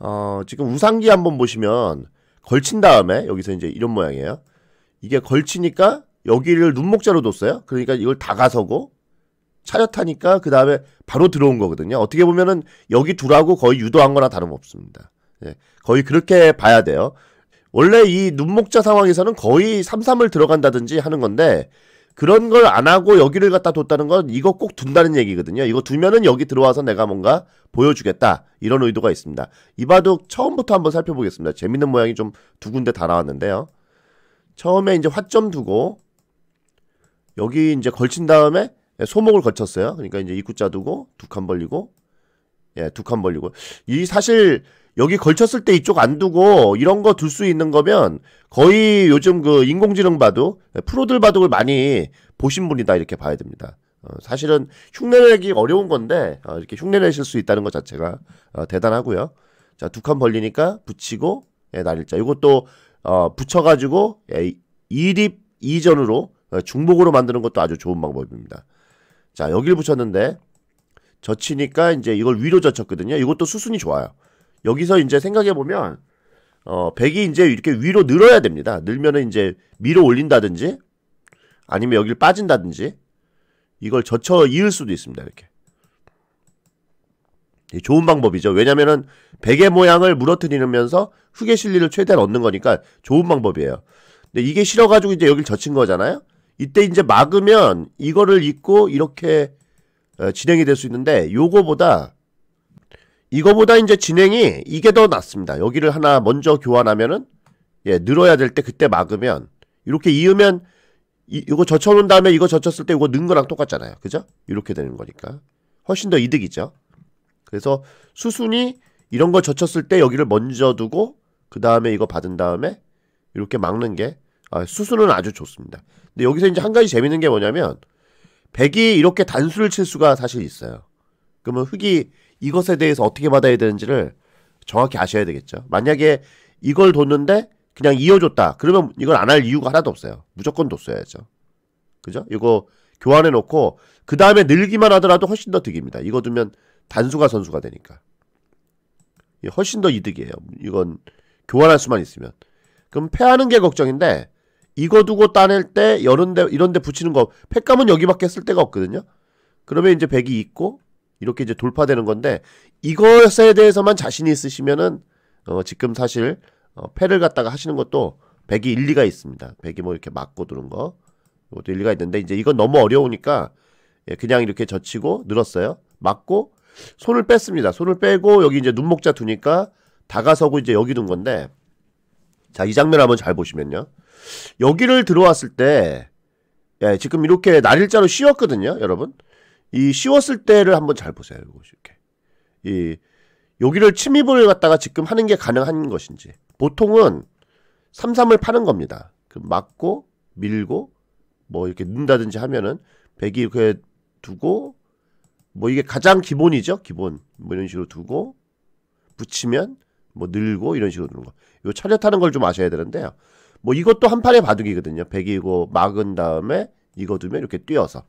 어, 지금 우상기 한번 보시면 걸친 다음에 여기서 이제 이런 모양이에요. 이게 걸치니까 여기를 눈목자로 뒀어요. 그러니까 이걸 다가서고 차렷하니까 그 다음에 바로 들어온 거거든요. 어떻게 보면은 여기 둘하고 거의 유도한 거나 다름없습니다. 예, 거의 그렇게 봐야 돼요. 원래 이 눈목자 상황에서는 거의 삼삼을 들어간다든지 하는 건데 그런 걸 안 하고 여기를 갖다 뒀다는 건 이거 꼭 둔다는 얘기거든요. 이거 두면은 여기 들어와서 내가 뭔가 보여주겠다. 이런 의도가 있습니다. 이바둑 처음부터 한번 살펴보겠습니다. 재밌는 모양이 좀 두 군데 다 나왔는데요. 처음에 이제 화점 두고 여기 이제 걸친 다음에 소목을 거쳤어요 그러니까 이제 입구자 두고 두 칸 벌리고 예, 두 칸 벌리고 이 사실 여기 걸쳤을 때 이쪽 안 두고 이런 거 둘 수 있는 거면 거의 요즘 그 인공지능 바둑, 프로들 바둑을 많이 보신 분이다 이렇게 봐야 됩니다. 어, 사실은 흉내내기 어려운 건데 어, 이렇게 흉내내실 수 있다는 것 자체가 어, 대단하고요. 자두 칸 벌리니까 붙이고 예, 날일자 이것도 어, 붙여가지고 예, 이립 이전으로 어, 중복으로 만드는 것도 아주 좋은 방법입니다. 자여기를 붙였는데 젖히니까 이제 이걸 위로 젖혔거든요. 이것도 수순이 좋아요. 여기서 이제 생각해 보면 어 100이 이제 이렇게 위로 늘어야 됩니다. 늘면은 이제 밀어 올린다든지 아니면 여기를 빠진다든지 이걸 젖혀 이을 수도 있습니다. 이렇게 좋은 방법이죠. 왜냐면은 베의 모양을 무너뜨리면서 후계 실리를 최대한 얻는 거니까 좋은 방법이에요. 근데 이게 싫어가지고 이제 여기를 젖힌 거잖아요. 이때 이제 막으면 이거를 입고 이렇게 어, 진행이 될 수 있는데 요거보다 이거보다 이제 진행이 이게 더 낫습니다. 여기를 하나 먼저 교환하면은 예, 늘어야 될 때 그때 막으면 이렇게 이으면 이, 이거 젖혀 놓은 다음에 이거 젖혔을 때 이거 는 거랑 똑같잖아요. 그죠? 이렇게 되는 거니까. 훨씬 더 이득이죠. 그래서 수순이 이런 거 젖혔을 때 여기를 먼저 두고 그 다음에 이거 받은 다음에 이렇게 막는 게 아, 수순은 아주 좋습니다. 근데 여기서 이제 한 가지 재밌는 게 뭐냐면 백이 이렇게 단수를 칠 수가 사실 있어요. 그러면 흙이 이것에 대해서 어떻게 받아야 되는지를 정확히 아셔야 되겠죠. 만약에 이걸 뒀는데 그냥 이어줬다. 그러면 이걸 안 할 이유가 하나도 없어요. 무조건 뒀어야죠. 그죠? 이거 교환해 놓고 그 다음에 늘기만 하더라도 훨씬 더 득입니다. 이거 두면 단수가 선수가 되니까 훨씬 더 이득이에요. 이건 교환할 수만 있으면 그럼 패하는 게 걱정인데 이거 두고 따낼 때 이런데 이런데 붙이는 거 팩감은 여기밖에 쓸 데가 없거든요. 그러면 이제 백이 있고 이렇게 이제 돌파되는 건데 이것에 대해서만 자신이 있으시면은 어, 지금 사실 어, 패를 갖다가 하시는 것도 백이 일리가 있습니다. 백이 뭐 이렇게 맞고 두는 거 이것도 일리가 있는데 이제 이건 너무 어려우니까 예, 그냥 이렇게 젖히고 늘었어요. 맞고 손을 뺐습니다. 손을 빼고 여기 이제 눈목자 두니까 다가서고 이제 여기 둔 건데 자 이 장면 한번 잘 보시면요. 여기를 들어왔을 때 예, 지금 이렇게 날일자로 쉬웠거든요 여러분. 이 씌웠을 때를 한번 잘 보세요. 이렇게 이 여기를 침입을 갖다가 지금 하는 게 가능한 것인지 보통은 삼삼을 파는 겁니다. 그 막고 밀고 뭐 이렇게 눈다든지 하면은 백이 이렇게 두고 뭐 이게 가장 기본이죠 기본 뭐 이런 식으로 두고 붙이면 뭐 늘고 이런 식으로 두는 거. 이거 차렷하는 걸 좀 아셔야 되는데요. 뭐 이것도 한판의 바둑이거든요. 백이고 막은 다음에 이거 두면 이렇게 뛰어서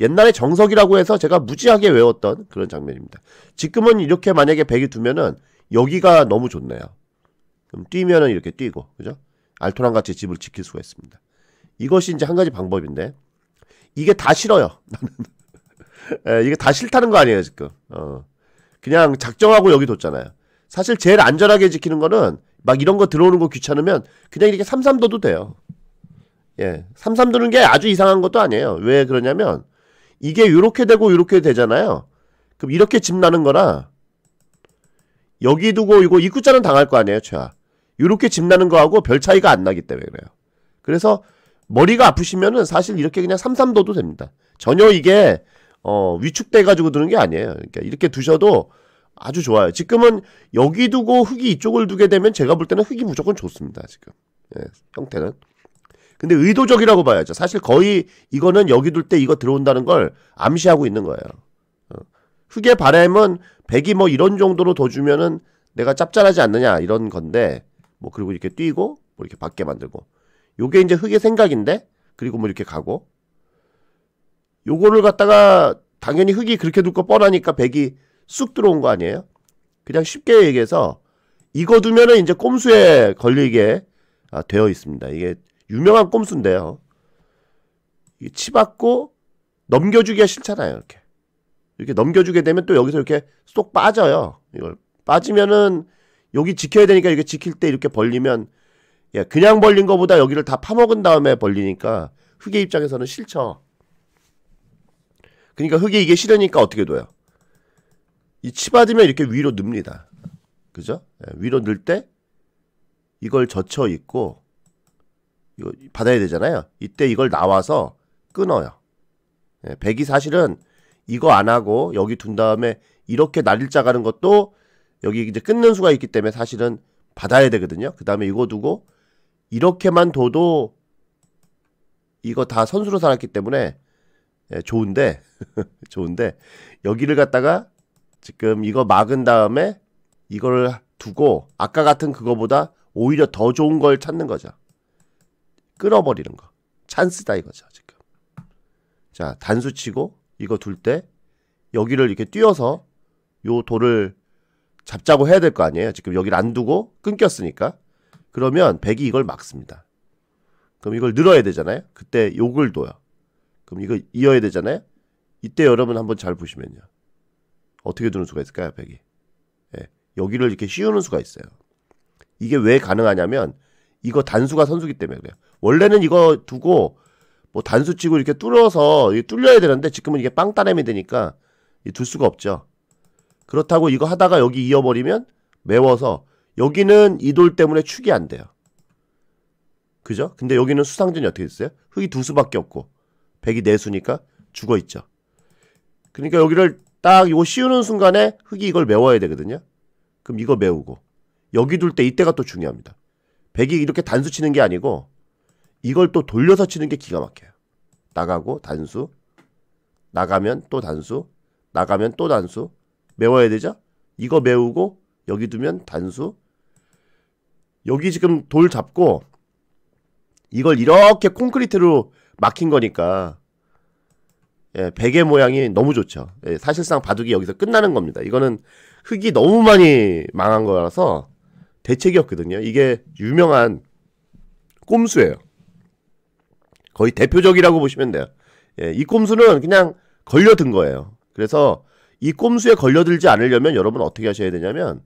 옛날에 정석이라고 해서 제가 무지하게 외웠던 그런 장면입니다. 지금은 이렇게 만약에 1 0이 두면은 여기가 너무 좋네요. 그럼 뛰면은 이렇게 뛰고 그죠? 알토란 같이 집을 지킬 수가 있습니다. 이것이 이제 한 가지 방법인데 이게 다 싫어요. 나는 에, 예, 이게 다 싫다는 거 아니에요 지금. 어. 그냥 작정하고 여기 뒀잖아요. 사실 제일 안전하게 지키는 거는 막 이런 거 들어오는 거 귀찮으면 그냥 이렇게 삼삼도도 돼요. 예. 삼삼 두는 게 아주 이상한 것도 아니에요. 왜 그러냐면 이게 이렇게 되고 이렇게 되잖아요. 그럼 이렇게 집 나는 거라 여기 두고 이거 입구자는 당할 거 아니에요, 최하. 이렇게 집 나는 거하고 별 차이가 안 나기 때문에 그래요. 그래서 머리가 아프시면은 사실 이렇게 그냥 삼삼도도 됩니다. 전혀 이게 어, 위축돼 가지고 두는 게 아니에요. 그러니까 이렇게 두셔도 아주 좋아요. 지금은 여기 두고 흙이 이쪽을 두게 되면 제가 볼 때는 흙이 무조건 좋습니다. 지금 예, 형태는. 근데 의도적이라고 봐야죠. 사실 거의 이거는 여기 둘 때 이거 들어온다는 걸 암시하고 있는 거예요. 흑의 어. 바램은 백이뭐 이런 정도로 더 주면은 내가 짭짤하지 않느냐 이런 건데 뭐 그리고 이렇게 뛰고 뭐 이렇게 밖에 만들고 요게 이제 흑의 생각인데 그리고 뭐 이렇게 가고 요거를 갖다가 당연히 흑이 그렇게 둘 거 뻔하니까 백이 쑥 들어온 거 아니에요? 그냥 쉽게 얘기해서 이거 두면은 이제 꼼수에 걸리게 아, 되어 있습니다. 이게 유명한 꼼수인데요. 치받고 넘겨주기가 싫잖아요. 이렇게. 이렇게 넘겨주게 되면 또 여기서 이렇게 쏙 빠져요. 이걸 빠지면은 여기 지켜야 되니까 이렇게 지킬 때 이렇게 벌리면 예, 그냥 벌린 것보다 여기를 다 파먹은 다음에 벌리니까 흑의 입장에서는 싫죠. 그러니까 흑이 이게 싫으니까 어떻게 돼요? 이 치받으면 이렇게 위로 늡니다. 그죠? 예, 위로 늘 때 이걸 젖혀 있고 받아야 되잖아요. 이때 이걸 나와서 끊어요. 1 0 0이 사실은 이거 안 하고 여기 둔 다음에 이렇게 날일자 가는 것도 여기 이제 끊는 수가 있기 때문에 사실은 받아야 되거든요. 그 다음에 이거 두고 이렇게만 둬도 이거 다 선수로 살았기 때문에 예, 좋은데 좋은데 여기를 갖다가 지금 이거 막은 다음에 이걸 두고 아까 같은 그거보다 오히려 더 좋은 걸 찾는 거죠. 끊어버리는 거. 찬스다 이거죠, 지금. 자, 단수 치고 이거 둘 때 여기를 이렇게 뛰어서 요 돌을 잡자고 해야 될 거 아니에요. 지금 여기를 안 두고 끊겼으니까. 그러면 백이 이걸 막습니다. 그럼 이걸 늘어야 되잖아요. 그때 요걸 둬요. 그럼 이거 이어야 되잖아요. 이때 여러분 한번 잘 보시면요. 어떻게 두는 수가 있을까요, 백이? 예. 여기를 이렇게 씌우는 수가 있어요. 이게 왜 가능하냐면 이거 단수가 선수기 때문에 그래요. 원래는 이거 두고 뭐 단수 치고 이렇게 뚫어서 뚫려야 되는데 지금은 이게 빵따냄이 되니까 둘 수가 없죠. 그렇다고 이거 하다가 여기 이어버리면 매워서 여기는 이 돌 때문에 축이 안 돼요. 그죠? 근데 여기는 수상전이 어떻게 됐어요? 흙이 두 수밖에 없고 백이 네 수니까 죽어 있죠. 그러니까 여기를 딱 이거 씌우는 순간에 흙이 이걸 메워야 되거든요. 그럼 이거 메우고 여기 둘 때 이때가 또 중요합니다. 백이 이렇게 단수 치는 게 아니고 이걸 또 돌려서 치는 게 기가 막혀요. 나가고 단수, 나가면 또 단수, 나가면 또 단수. 메워야 되죠? 이거 메우고 여기 두면 단수. 여기 지금 돌 잡고 이걸 이렇게 콘크리트로 막힌 거니까 예, 베개 모양이 너무 좋죠. 예, 사실상 바둑이 여기서 끝나는 겁니다. 이거는 흙이 너무 많이 망한 거라서 대책이 없거든요. 이게 유명한 꼼수예요. 거의 대표적이라고 보시면 돼요. 예, 이 꼼수는 그냥 걸려든 거예요. 그래서 이 꼼수에 걸려들지 않으려면 여러분 어떻게 하셔야 되냐면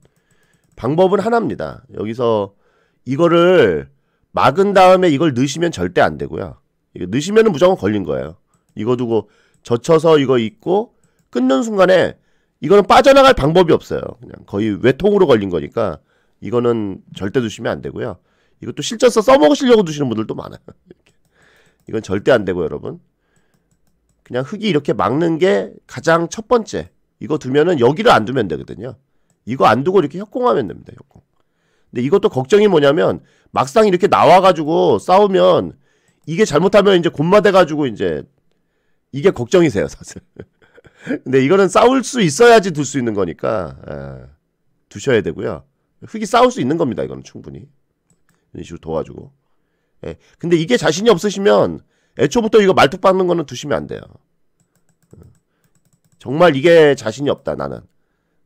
방법은 하나입니다. 여기서 이거를 막은 다음에 이걸 넣으시면 절대 안 되고요. 넣으시면 무조건 걸린 거예요. 이거 두고 젖혀서 이거 있고 끊는 순간에 이거는 빠져나갈 방법이 없어요. 그냥 거의 외통으로 걸린 거니까 이거는 절대 두시면 안 되고요. 이것도 실전서 써먹으시려고 두시는 분들도 많아요. 이건 절대 안 되고 여러분. 그냥 흙이 이렇게 막는 게 가장 첫 번째. 이거 두면은 여기를 안 두면 되거든요. 이거 안 두고 이렇게 협공하면 됩니다. 협공. 근데 이것도 걱정이 뭐냐면 막상 이렇게 나와가지고 싸우면 이게 잘못하면 이제 곤마돼가지고 이제 이게 걱정이세요 사실. 근데 이거는 싸울 수 있어야지 둘 수 있는 거니까 에, 예, 두셔야 되고요. 흙이 싸울 수 있는 겁니다. 이거는 충분히 이런 식으로 도와주고. 예. 근데 이게 자신이 없으시면 애초부터 이거 말뚝 박는 거는 두시면 안 돼요. 예. 정말 이게 자신이 없다 나는.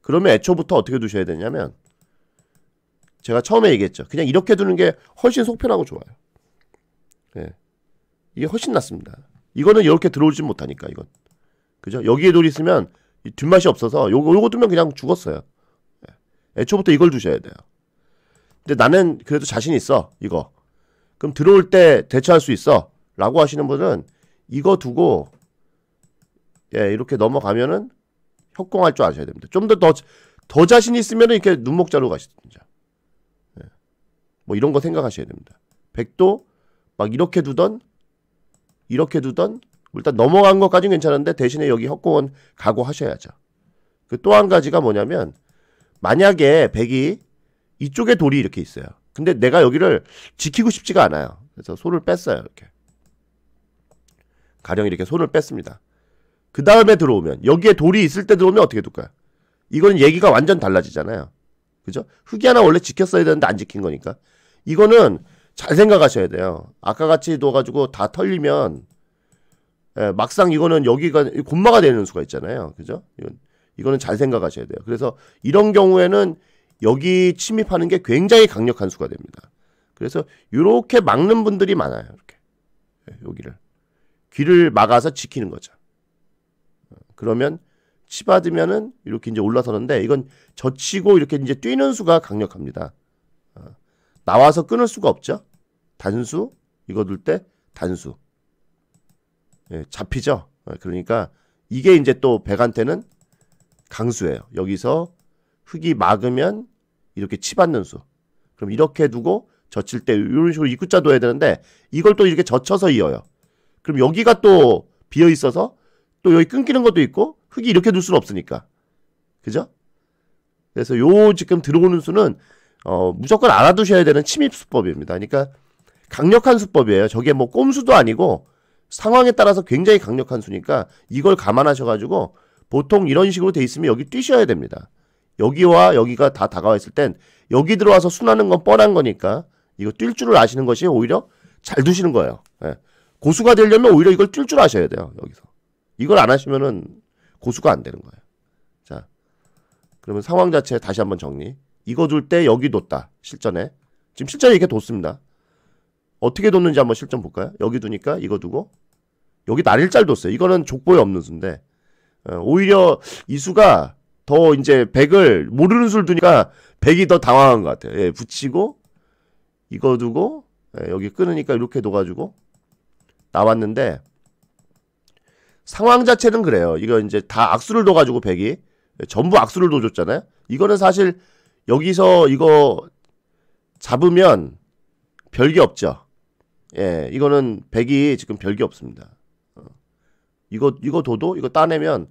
그러면 애초부터 어떻게 두셔야 되냐면 제가 처음에 얘기했죠. 그냥 이렇게 두는 게 훨씬 속편하고 좋아요. 예. 이게 훨씬 낫습니다. 이거는 이렇게 들어오지 못하니까 이건. 그죠? 여기에 돌 있으면 뒷맛이 없어서 요거 요거 두면 그냥 죽었어요. 예. 애초부터 이걸 두셔야 돼요. 근데 나는 그래도 자신 있어. 이거. 그럼 들어올 때 대처할 수 있어. 라고 하시는 분은 이거 두고 예, 이렇게 넘어가면은 협공할 줄 아셔야 됩니다. 좀 더 더 더 자신 있으면 이렇게 눈목 자로 가시든지. 예. 뭐 이런 거 생각하셔야 됩니다. 백도 막 이렇게 두던 이렇게 두던 뭐 일단 넘어간 것까지는 괜찮은데 대신에 여기 협공은 각오하셔야죠. 그 또 한 가지가 뭐냐면 만약에 백이 이쪽에 돌이 이렇게 있어요. 근데 내가 여기를 지키고 싶지가 않아요. 그래서 손을 뺐어요. 이렇게. 가령 이렇게 손을 뺐습니다. 그 다음에 들어오면 여기에 돌이 있을 때 들어오면 어떻게 될까요 이거는 얘기가 완전 달라지잖아요. 그죠? 흙이 하나 원래 지켰어야 되는데 안 지킨 거니까. 이거는 잘 생각하셔야 돼요. 아까 같이 둬가지고 다 털리면 예, 막상 이거는 여기가 곰마가 되는 수가 있잖아요. 그죠? 이건, 이거는 잘 생각하셔야 돼요. 그래서 이런 경우에는 여기 침입하는 게 굉장히 강력한 수가 됩니다. 그래서 이렇게 막는 분들이 많아요. 이렇게 예, 여기를 귀를 막아서 지키는 거죠. 어, 그러면 치받으면은 이렇게 이제 올라서는데 이건 젖히고 이렇게 이제 뛰는 수가 강력합니다. 어, 나와서 끊을 수가 없죠. 단수 이거 둘 때 단수 예, 잡히죠. 어, 그러니까 이게 이제 또 백한테는 강수예요. 여기서 흙이 막으면 이렇게 치받는 수. 그럼 이렇게 두고 젖힐 때 이런 식으로 입구자 둬야 되는데 이걸 또 이렇게 젖혀서 이어요. 그럼 여기가 또 비어 있어서 또 여기 끊기는 것도 있고 흙이 이렇게 둘 수는 없으니까. 그죠? 그래서 요 지금 들어오는 수는 어, 무조건 알아두셔야 되는 침입 수법입니다. 그러니까 강력한 수법이에요. 저게 뭐 꼼수도 아니고 상황에 따라서 굉장히 강력한 수니까 이걸 감안하셔가지고 보통 이런 식으로 돼 있으면 여기 뛰셔야 됩니다. 여기와 여기가 다 다가와 있을 땐 여기 들어와서 순하는 건 뻔한 거니까 이거 뛸 줄을 아시는 것이 오히려 잘 두시는 거예요. 예. 고수가 되려면 오히려 이걸 뛸 줄 아셔야 돼요. 여기서. 이걸 안 하시면은 고수가 안 되는 거예요. 자. 그러면 상황 자체 다시 한번 정리. 이거 둘 때 여기 뒀다. 실전에. 지금 실전에 이렇게 뒀습니다. 어떻게 뒀는지 한번 실전 볼까요? 여기 두니까 이거 두고 여기 날일잘 자 뒀어요. 이거는 족보에 없는 수인데 어, 오히려 이 수가 더 이제 백을 모르는 술 두니까 백이 더 당황한 것 같아요. 예, 붙이고 이거 두고 예, 여기 끊으니까 이렇게 둬가지고 나왔는데 상황 자체는 그래요. 이거 이제 다 악수를 둬가지고 백이 예, 전부 악수를 둬줬잖아요. 이거는 사실 여기서 이거 잡으면 별 게 없죠. 예, 이거는 백이 지금 별 게 없습니다. 어. 이거 이거 둬도 이거 따내면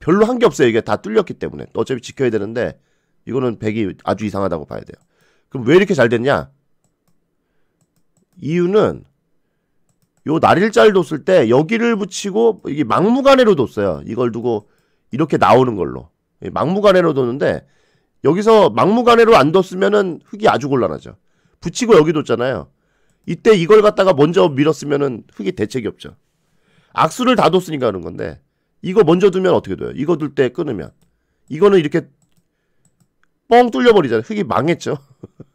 별로 한 게 없어요. 이게 다 뚫렸기 때문에. 어차피 지켜야 되는데 이거는 100이 아주 이상하다고 봐야 돼요. 그럼 왜 이렇게 잘 됐냐? 이유는 요 날일자를 뒀을 때 여기를 붙이고 이게 막무가내로 뒀어요. 이걸 두고 이렇게 나오는 걸로. 예, 막무가내로 뒀는데 여기서 막무가내로 안 뒀으면은 흙이 아주 곤란하죠. 붙이고 여기 뒀잖아요. 이때 이걸 갖다가 먼저 밀었으면은 흙이 대책이 없죠. 악수를 다 뒀으니까 하는 건데 이거 먼저 두면 어떻게 돼요? 이거 둘 때 끊으면 이거는 이렇게 뻥 뚫려버리잖아요. 흙이 망했죠.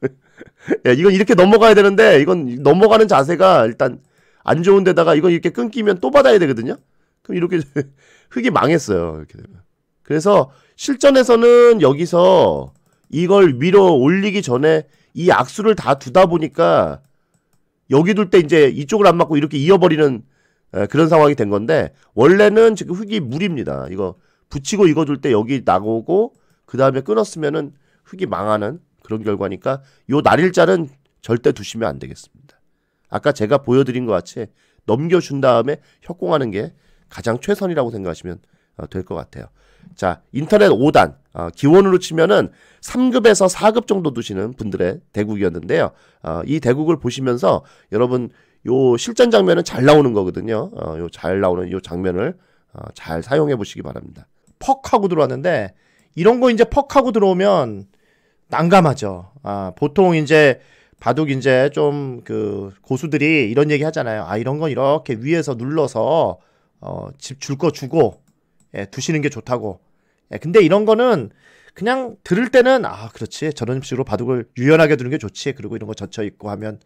예, 이건 이렇게 넘어가야 되는데 이건 넘어가는 자세가 일단 안 좋은 데다가 이건 이렇게 끊기면 또 받아야 되거든요. 그럼 이렇게 흙이 망했어요. 이렇게 되면. 그래서 실전에서는 여기서 이걸 위로 올리기 전에 이 악수를 다 두다 보니까 여기 둘 때 이제 이쪽을 안 맞고 이렇게 이어버리는 예, 그런 상황이 된 건데 원래는 지금 흙이 물입니다. 이거 붙이고 익어줄 때 여기 나오고 그 다음에 끊었으면은 흙이 망하는 그런 결과니까 요 날일자는 절대 두시면 안 되겠습니다. 아까 제가 보여드린 것 같이 넘겨준 다음에 협공하는 게 가장 최선이라고 생각하시면 어, 될것 같아요. 자, 인터넷 5단, 어, 기원으로 치면은 3급에서 4급 정도 두시는 분들의 대국이었는데요. 어, 이 대국을 보시면서 여러분 요 실전 장면은 잘 나오는 거거든요. 어, 요잘 나오는 요 장면을 어, 잘 사용해 보시기 바랍니다. 퍽 하고 들어왔는데 이런 거 이제 퍽 하고 들어오면 난감하죠. 아, 보통 이제 바둑 이제 좀 그 고수들이 이런 얘기 하잖아요. 아 이런 건 이렇게 위에서 눌러서 어, 집 줄 거 주고 예, 두시는 게 좋다고. 예, 근데 이런 거는 그냥 들을 때는 아 그렇지 저런 식으로 바둑을 유연하게 두는 게 좋지. 그리고 이런 거 젖혀 있고 하면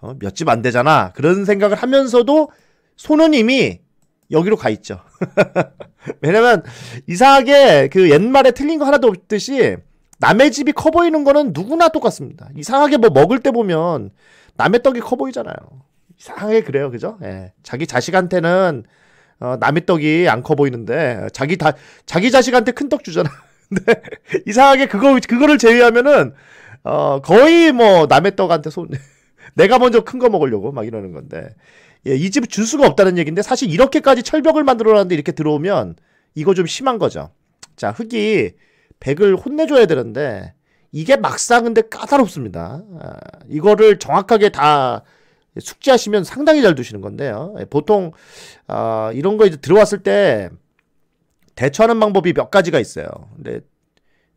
어, 몇 집 안 되잖아. 그런 생각을 하면서도 손노님이 여기로 가 있죠. 왜냐면 이상하게 그 옛말에 틀린 거 하나도 없듯이 남의 집이 커 보이는 거는 누구나 똑같습니다. 이상하게 뭐 먹을 때 보면 남의 떡이 커 보이잖아요. 이상하게 그래요, 그죠? 예. 자기 자식한테는 어, 남의 떡이 안 커 보이는데 자기 다 자기 자식한테 큰 떡 주잖아. 근데 이상하게 그거 그거를 제외하면은 어, 거의 뭐 남의 떡한테 손. 내가 먼저 큰 거 먹으려고 막 이러는 건데 예, 이집 줄 수가 없다는 얘기인데 사실 이렇게까지 철벽을 만들어놨는데 이렇게 들어오면 이거 좀 심한 거죠. 자 흙이 백을 혼내줘야 되는데 이게 막상 근데 까다롭습니다. 아, 이거를 정확하게 다 숙지하시면 상당히 잘 두시는 건데요. 예, 보통 아, 이런 거 이제 들어왔을 때 대처하는 방법이 몇 가지가 있어요. 근데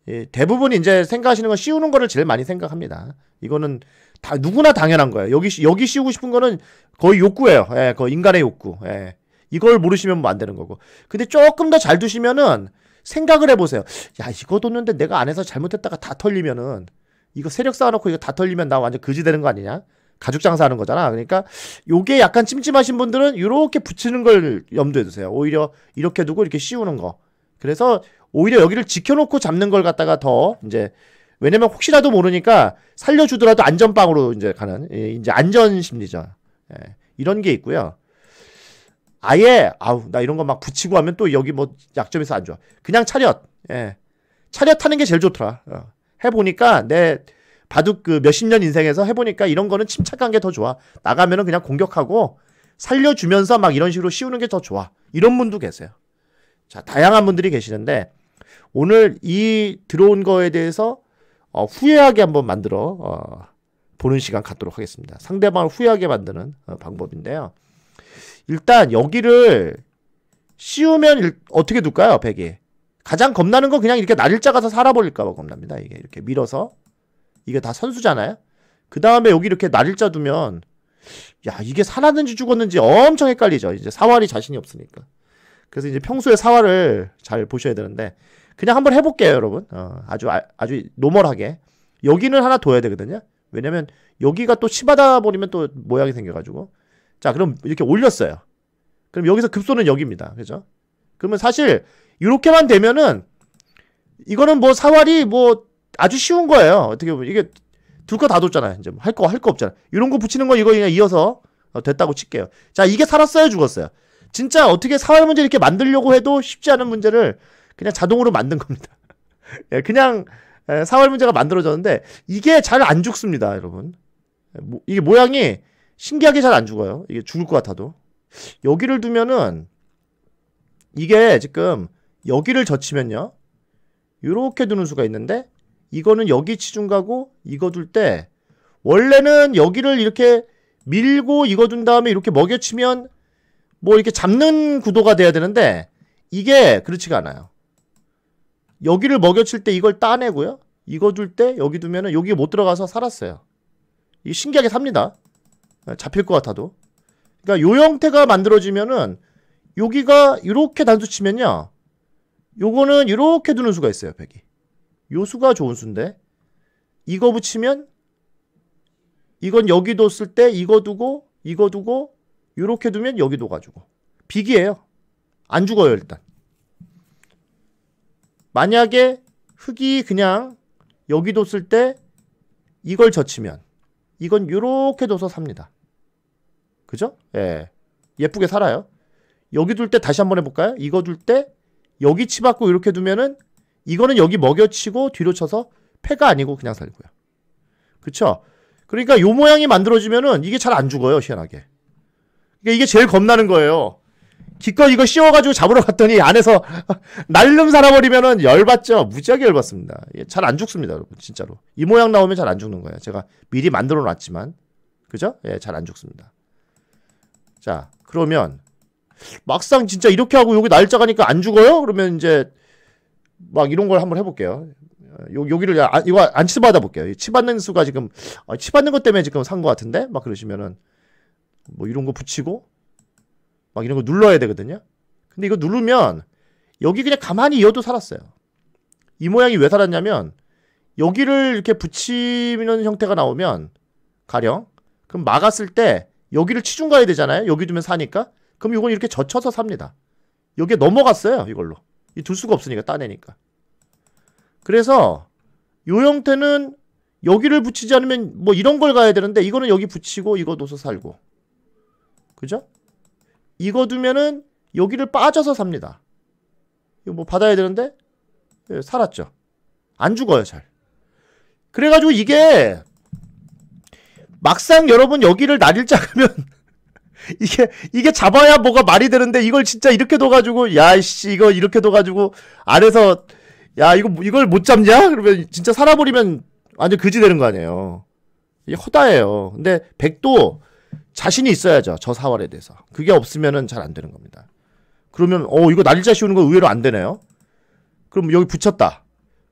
예, 대부분 이제 생각하시는 건 씌우는 거를 제일 많이 생각합니다. 이거는 다 누구나 당연한 거예요. 여기 여기 씌우고 싶은 거는 거의 욕구예요. 예, 거 그 인간의 욕구. 예. 이걸 모르시면 뭐안 되는 거고. 근데 조금 더 잘 두시면은 생각을 해보세요. 야 이거 뒀는데 내가 안에서 잘못했다가 다 털리면은 이거 세력 쌓아놓고 이거 다 털리면 나 완전 거지 되는 거 아니냐? 가죽 장사하는 거잖아. 그러니까 요게 약간 찜찜하신 분들은 요렇게 붙이는 걸 염두에 두세요. 오히려 이렇게 두고 이렇게 씌우는 거. 그래서 오히려 여기를 지켜놓고 잡는 걸 갖다가 더 이제 왜냐면 혹시라도 모르니까 살려주더라도 안전빵으로 이제 가는 예, 이제 안전 심리죠. 예, 이런 게 있고요. 아예 아우 나 이런 거 막 붙이고 하면 또 여기 뭐 약점 있어 안 좋아. 그냥 차렷. 예. 차렷하는 게 제일 좋더라. 어. 해 보니까 내 바둑 그 몇십 년 인생에서 해 보니까 이런 거는 침착한 게 더 좋아. 나가면은 그냥 공격하고 살려주면서 막 이런 식으로 씌우는 게 더 좋아. 이런 분도 계세요. 자, 다양한 분들이 계시는데 오늘 이 들어온 거에 대해서 어, 후회하게 한번 만들어 어, 보는 시간 갖도록 하겠습니다. 상대방을 후회하게 만드는 어, 방법인데요. 일단 여기를 씌우면 일, 어떻게 둘까요? 백이 가장 겁나는 건 그냥 이렇게 날짜 가서 살아버릴까봐 겁납니다. 이게 이렇게 밀어서 이게 다 선수잖아요. 그 다음에 여기 이렇게 날짜 두면 야 이게 살았는지 죽었는지 엄청 헷갈리죠. 이제 사활이 자신이 없으니까. 그래서 이제 평소에 사활을 잘 보셔야 되는데 그냥 한번 해볼게요 여러분 어, 아주 아, 아주 노멀하게 여기는 하나 둬야 되거든요 왜냐면 여기가 또 치받아 버리면 또 모양이 생겨가지고 자 그럼 이렇게 올렸어요 그럼 여기서 급소는 여기입니다 그죠 그러면 사실 이렇게만 되면은 이거는 뭐 사활이 뭐 아주 쉬운 거예요 어떻게 보면 이게 둘 거 다 뒀잖아요 이제 할 거 할거 할 거 없잖아 이런 거 붙이는 거 이거 그냥 이어서 어, 됐다고 칠게요 자 이게 살았어요 죽었어요 진짜 어떻게 사회 문제 이렇게 만들려고 해도 쉽지 않은 문제를 그냥 자동으로 만든 겁니다. 예, 그냥 예, 사활 문제가 만들어졌는데 이게 잘 안 죽습니다, 여러분. 예, 이게 모양이 신기하게 잘 안 죽어요. 이게 죽을 것 같아도 여기를 두면은 이게 지금 여기를 젖히면요, 이렇게 두는 수가 있는데 이거는 여기 치중 가고 이거 둘 때 원래는 여기를 이렇게 밀고 이거 둔 다음에 이렇게 먹여치면 뭐 이렇게 잡는 구도가 돼야 되는데 이게 그렇지가 않아요. 여기를 먹여칠 때 이걸 따내고요. 이거 줄 때 여기 두면은 여기 못 들어가서 살았어요. 이 신기하게 삽니다. 예, 잡힐 것 같아도. 그러니까 요 형태가 만들어지면은 여기가 이렇게 단수 치면요. 요거는 이렇게 두는 수가 있어요. 백이. 요 수가 좋은 수인데 이거 붙이면 이건 여기 도쓸때 이거 두고 이거 두고 이렇게 두면 여기도 가지고 비기예요. 안 죽어요 일단. 만약에 흙이 그냥 여기 도쓸 때 이걸 젖히면 이건 이렇게 둬서 삽니다. 그죠? 예. 예쁘게 살아요. 여기 둘 때 다시 한번 해볼까요? 이거 둘 때 여기 치받고 이렇게 두면은 이거는 여기 먹여치고 뒤로 쳐서 폐가 아니고 그냥 살고요. 그쵸? 그러니까 요 모양이 만들어지면은 이게 잘 안 죽어요. 희한하게. 그러니까 이게 제일 겁나는 거예요. 기껏 이거 씌워가지고 잡으러 갔더니 안에서 날름 살아버리면은 열받죠. 무지하게 열받습니다. 예, 잘 안 죽습니다, 여러분. 진짜로. 이 모양 나오면 잘 안 죽는 거예요. 제가 미리 만들어 놨지만. 그죠? 예, 잘 안 죽습니다. 자, 그러면 막상 진짜 이렇게 하고 여기 날짜 가니까 안 죽어요? 그러면 이제 막 이런 걸 한번 해볼게요. 요, 여기를, 아, 이거 안 치받아 볼게요. 치받는 수가 지금, 아, 치받는 것 때문에 지금 산 것 같은데? 막 그러시면은 뭐 이런 거 붙이고 막 이런 거 눌러야 되거든요. 근데 이거 누르면 여기 그냥 가만히 이어도 살았어요. 이 모양이 왜 살았냐면 여기를 이렇게 붙이는 형태가 나오면 가령 그럼 막았을 때 여기를 치중 가야 되잖아요. 여기 두면 사니까 그럼 이건 이렇게 젖혀서 삽니다. 여기에 넘어갔어요. 이걸로. 이 둘 수가 없으니까 따내니까. 그래서 요 형태는 여기를 붙이지 않으면 뭐 이런 걸 가야 되는데 이거는 여기 붙이고 이거 놓서 살고 그죠? 이거 두면은 여기를 빠져서 삽니다. 이거 뭐 받아야 되는데 예, 살았죠. 안 죽어요 잘. 그래가지고 이게 막상 여러분 여기를 날릴자 하면 이게 이게 잡아야 뭐가 말이 되는데 이걸 진짜 이렇게 둬가지고 야씨 이거 이렇게 둬가지고 아래서야 이거 뭐, 이걸 못 잡냐? 그러면 진짜 살아버리면 완전 그지 되는 거 아니에요. 이게 허다해요. 근데 백도 자신이 있어야죠. 저 사활에 대해서. 그게 없으면은 잘 안 되는 겁니다. 그러면 어 이거 날짜 씌우는 건 의외로 안 되네요. 그럼 여기 붙였다.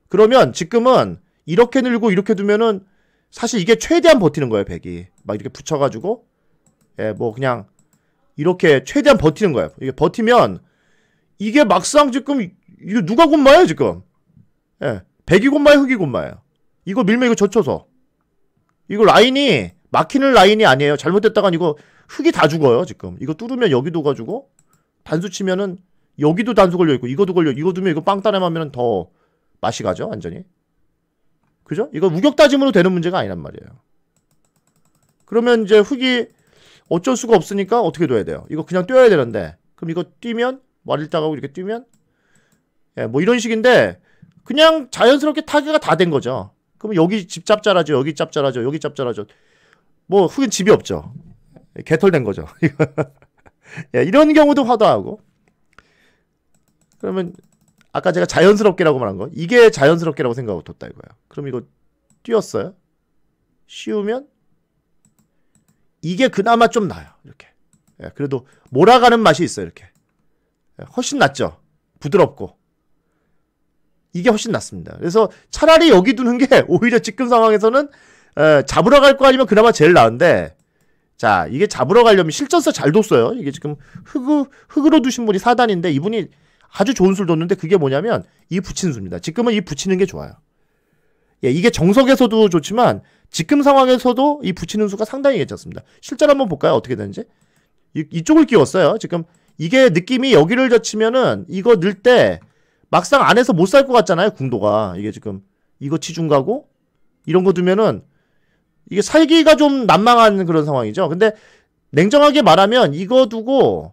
그러면 지금은 이렇게 늘고 이렇게 두면은 사실 이게 최대한 버티는 거예요, 백이. 막 이렇게 붙여 가지고 예, 뭐 그냥 이렇게 최대한 버티는 거예요. 이게 버티면 이게 막상 지금 이거 누가 곤마예요, 지금. 예. 백이 곤마예요, 흑이 곤마예요. 이거 밀면 이거 젖혀서. 이거 라인이 막히는 라인이 아니에요. 잘못됐다간 이거 흙이 다 죽어요. 지금 이거 뚫으면 여기도 가지고 단수 치면은 여기도 단수 걸려 있고 이거도 걸려 이거 두면 이거 빵따름 하면은 더 맛이 가죠 완전히 그죠? 이거 우격 따짐으로 되는 문제가 아니란 말이에요. 그러면 이제 흙이 어쩔 수가 없으니까 어떻게 둬야 돼요? 이거 그냥 뛰어야 되는데 그럼 이거 뛰면 말리따가고 이렇게 뛰면 예, 뭐 이런 식인데 그냥 자연스럽게 타격이 다된 거죠. 그럼 여기 집 짭짤하죠. 여기 짭짤하죠. 여기 짭짤하죠. 뭐 흑인 집이 없죠. 개털된 거죠. 예, 이런 경우도 화도하고 그러면 아까 제가 자연스럽게라고 말한 거 이게 자연스럽게라고 생각하고 뒀다 이거요 그럼 이거 띄웠어요. 쉬우면 이게 그나마 좀 나아요. 이렇게. 예, 그래도 몰아가는 맛이 있어요. 이렇게. 예, 훨씬 낫죠. 부드럽고. 이게 훨씬 낫습니다. 그래서 차라리 여기 두는 게 오히려 지금 상황에서는 예, 잡으러 갈 거 아니면 그나마 제일 나은데 자 이게 잡으러 가려면 실전서 잘 뒀어요. 이게 지금 흙, 으으로 두신 분이 사단인데 이분이 아주 좋은 술 뒀는데 그게 뭐냐면 이 붙이는 수입니다. 지금은 이 붙이는 게 좋아요. 예, 이게 정석에서도 좋지만 지금 상황에서도 이 붙이는 수가 상당히 괜찮습니다. 실전 한번 볼까요? 어떻게 되는지 이, 이쪽을 끼웠어요. 지금 이게 느낌이 여기를 젖히면은 이거 넣을 때 막상 안에서 못 살 것 같잖아요. 궁도가 이게 지금 이거 치중 가고 이런 거 두면은 이게 살기가 좀 난망한 그런 상황이죠. 근데 냉정하게 말하면 이거 두고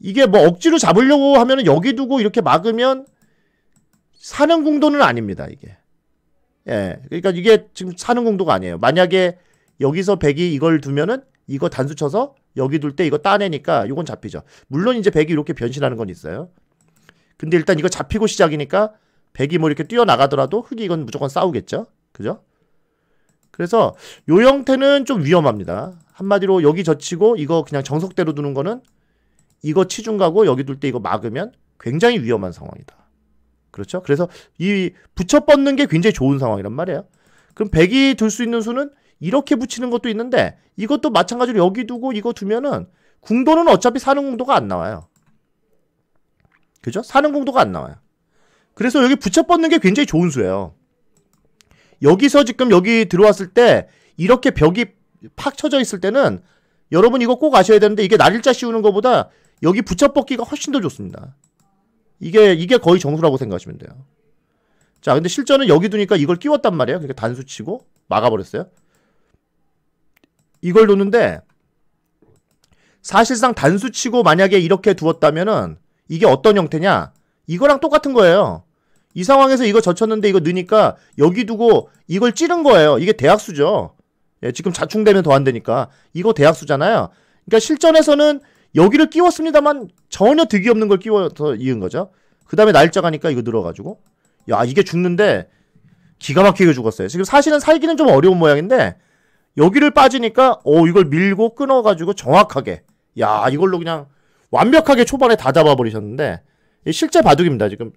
이게 뭐 억지로 잡으려고 하면은 여기 두고 이렇게 막으면 사는 공도는 아닙니다. 이게. 예. 그러니까 이게 지금 사는 공도가 아니에요. 만약에 여기서 백이 이걸 두면은 이거 단수 쳐서 여기 둘 때 이거 따내니까 이건 잡히죠. 물론 이제 백이 이렇게 변신하는 건 있어요. 근데 일단 이거 잡히고 시작이니까 백이뭐 이렇게 뛰어나가더라도 흑이 이건 무조건 싸우겠죠. 그죠? 그래서 요 형태는 좀 위험합니다. 한마디로 여기 젖히고 이거 그냥 정석대로 두는 거는 이거 치중 가고 여기 둘 때 이거 막으면 굉장히 위험한 상황이다. 그렇죠? 그래서 이 붙여 뻗는 게 굉장히 좋은 상황이란 말이에요. 그럼 100이 둘 수 있는 수는 이렇게 붙이는 것도 있는데 이것도 마찬가지로 여기 두고 이거 두면은 궁도는 어차피 사는 궁도가 안 나와요. 그죠? 사는 궁도가 안 나와요. 그래서 여기 붙여 뻗는 게 굉장히 좋은 수예요. 여기서 지금 여기 들어왔을 때 이렇게 벽이 팍 쳐져 있을 때는 여러분 이거 꼭 아셔야 되는데 이게 날일자 씌우는 것보다 여기 붙여뽑기가 훨씬 더 좋습니다. 이게 이게 거의 정수라고 생각하시면 돼요. 자 근데 실전은 여기 두니까 이걸 끼웠단 말이에요. 그러니까 단수치고 막아버렸어요. 이걸 놓는데 사실상 단수치고 만약에 이렇게 두었다면은 이게 어떤 형태냐 이거랑 똑같은 거예요. 이 상황에서 이거 젖혔는데 이거 넣으니까 여기 두고 이걸 찌른 거예요. 이게 대학수죠. 예, 지금 자충되면 더 안 되니까 이거 대학수잖아요. 그러니까 실전에서는 여기를 끼웠습니다만 전혀 득이 없는 걸 끼워서 이은 거죠. 그 다음에 날짜가니까 이거 늘어가지고 야 이게 죽는데 기가 막히게 죽었어요. 지금 사실은 살기는 좀 어려운 모양인데 여기를 빠지니까 어 이걸 밀고 끊어가지고 정확하게 야 이걸로 그냥 완벽하게 초반에 다 잡아버리셨는데 실제 바둑입니다 지금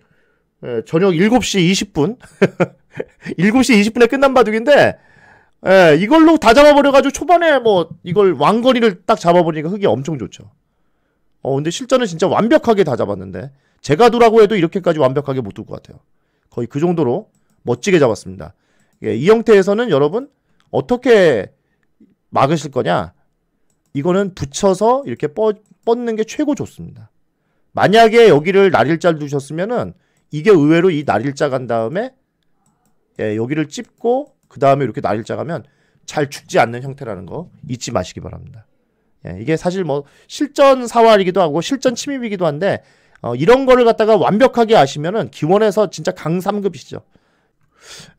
저녁 7시 20분 7시 20분에 끝난 바둑인데 예, 이걸로 다 잡아버려가지고 초반에 뭐 이걸 왕거리를 딱 잡아버리니까 흙이 엄청 좋죠. 어 근데 실전은 진짜 완벽하게 다 잡았는데 제가 두라고 해도 이렇게까지 완벽하게 못 둘 것 같아요. 거의 그 정도로 멋지게 잡았습니다. 예, 이 형태에서는 여러분 어떻게 막으실 거냐? 이거는 붙여서 이렇게 뻗, 는게 최고 좋습니다. 만약에 여기를 날일잘 두셨으면은 이게 의외로 이 날일자 간 다음에 예, 여기를 찝고 그 다음에 이렇게 날일자 가면 잘 죽지 않는 형태라는 거 잊지 마시기 바랍니다. 예, 이게 사실 뭐 실전 사활이기도 하고 실전 침입이기도 한데 어, 이런 거를 갖다가 완벽하게 아시면은 기원에서 진짜 강삼급이시죠.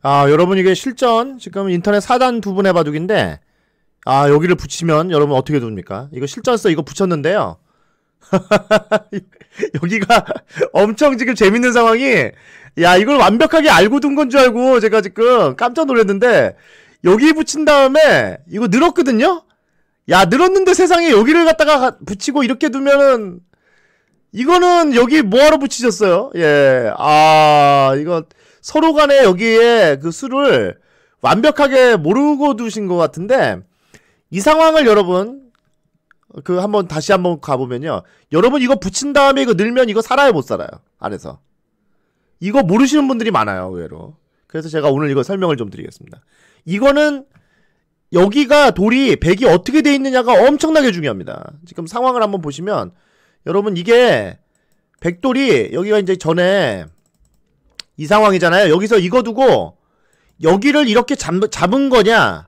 아 여러분 이게 실전 지금 인터넷 사단 두 분의 바둑인데 아 여기를 붙이면 여러분 어떻게 됩니까? 이거 실전 써 이거 붙였는데요. 여기가 엄청 지금 재밌는 상황이 야 이걸 완벽하게 알고 둔 건 줄 알고 제가 지금 깜짝 놀랐는데 여기 붙인 다음에 이거 늘었거든요? 야 늘었는데 세상에 여기를 갖다가 붙이고 이렇게 두면은 이거는 여기 뭐하러 붙이셨어요? 예. 아, 이거 서로 간에 여기에 그 수를 완벽하게 모르고 두신 것 같은데 이 상황을 여러분 그 한번 다시 한번 가보면요. 여러분 이거 붙인 다음에 이거 늘면 이거 살아요 못 살아요 안에서 이거 모르시는 분들이 많아요 의외로. 그래서 제가 오늘 이거 설명을 좀 드리겠습니다. 이거는 여기가 돌이 백이 어떻게 돼 있느냐가 엄청나게 중요합니다. 지금 상황을 한번 보시면 여러분 이게 백돌이 여기가 이제 전에 이 상황이잖아요. 여기서 이거 두고 여기를 이렇게 잡, 잡은 거냐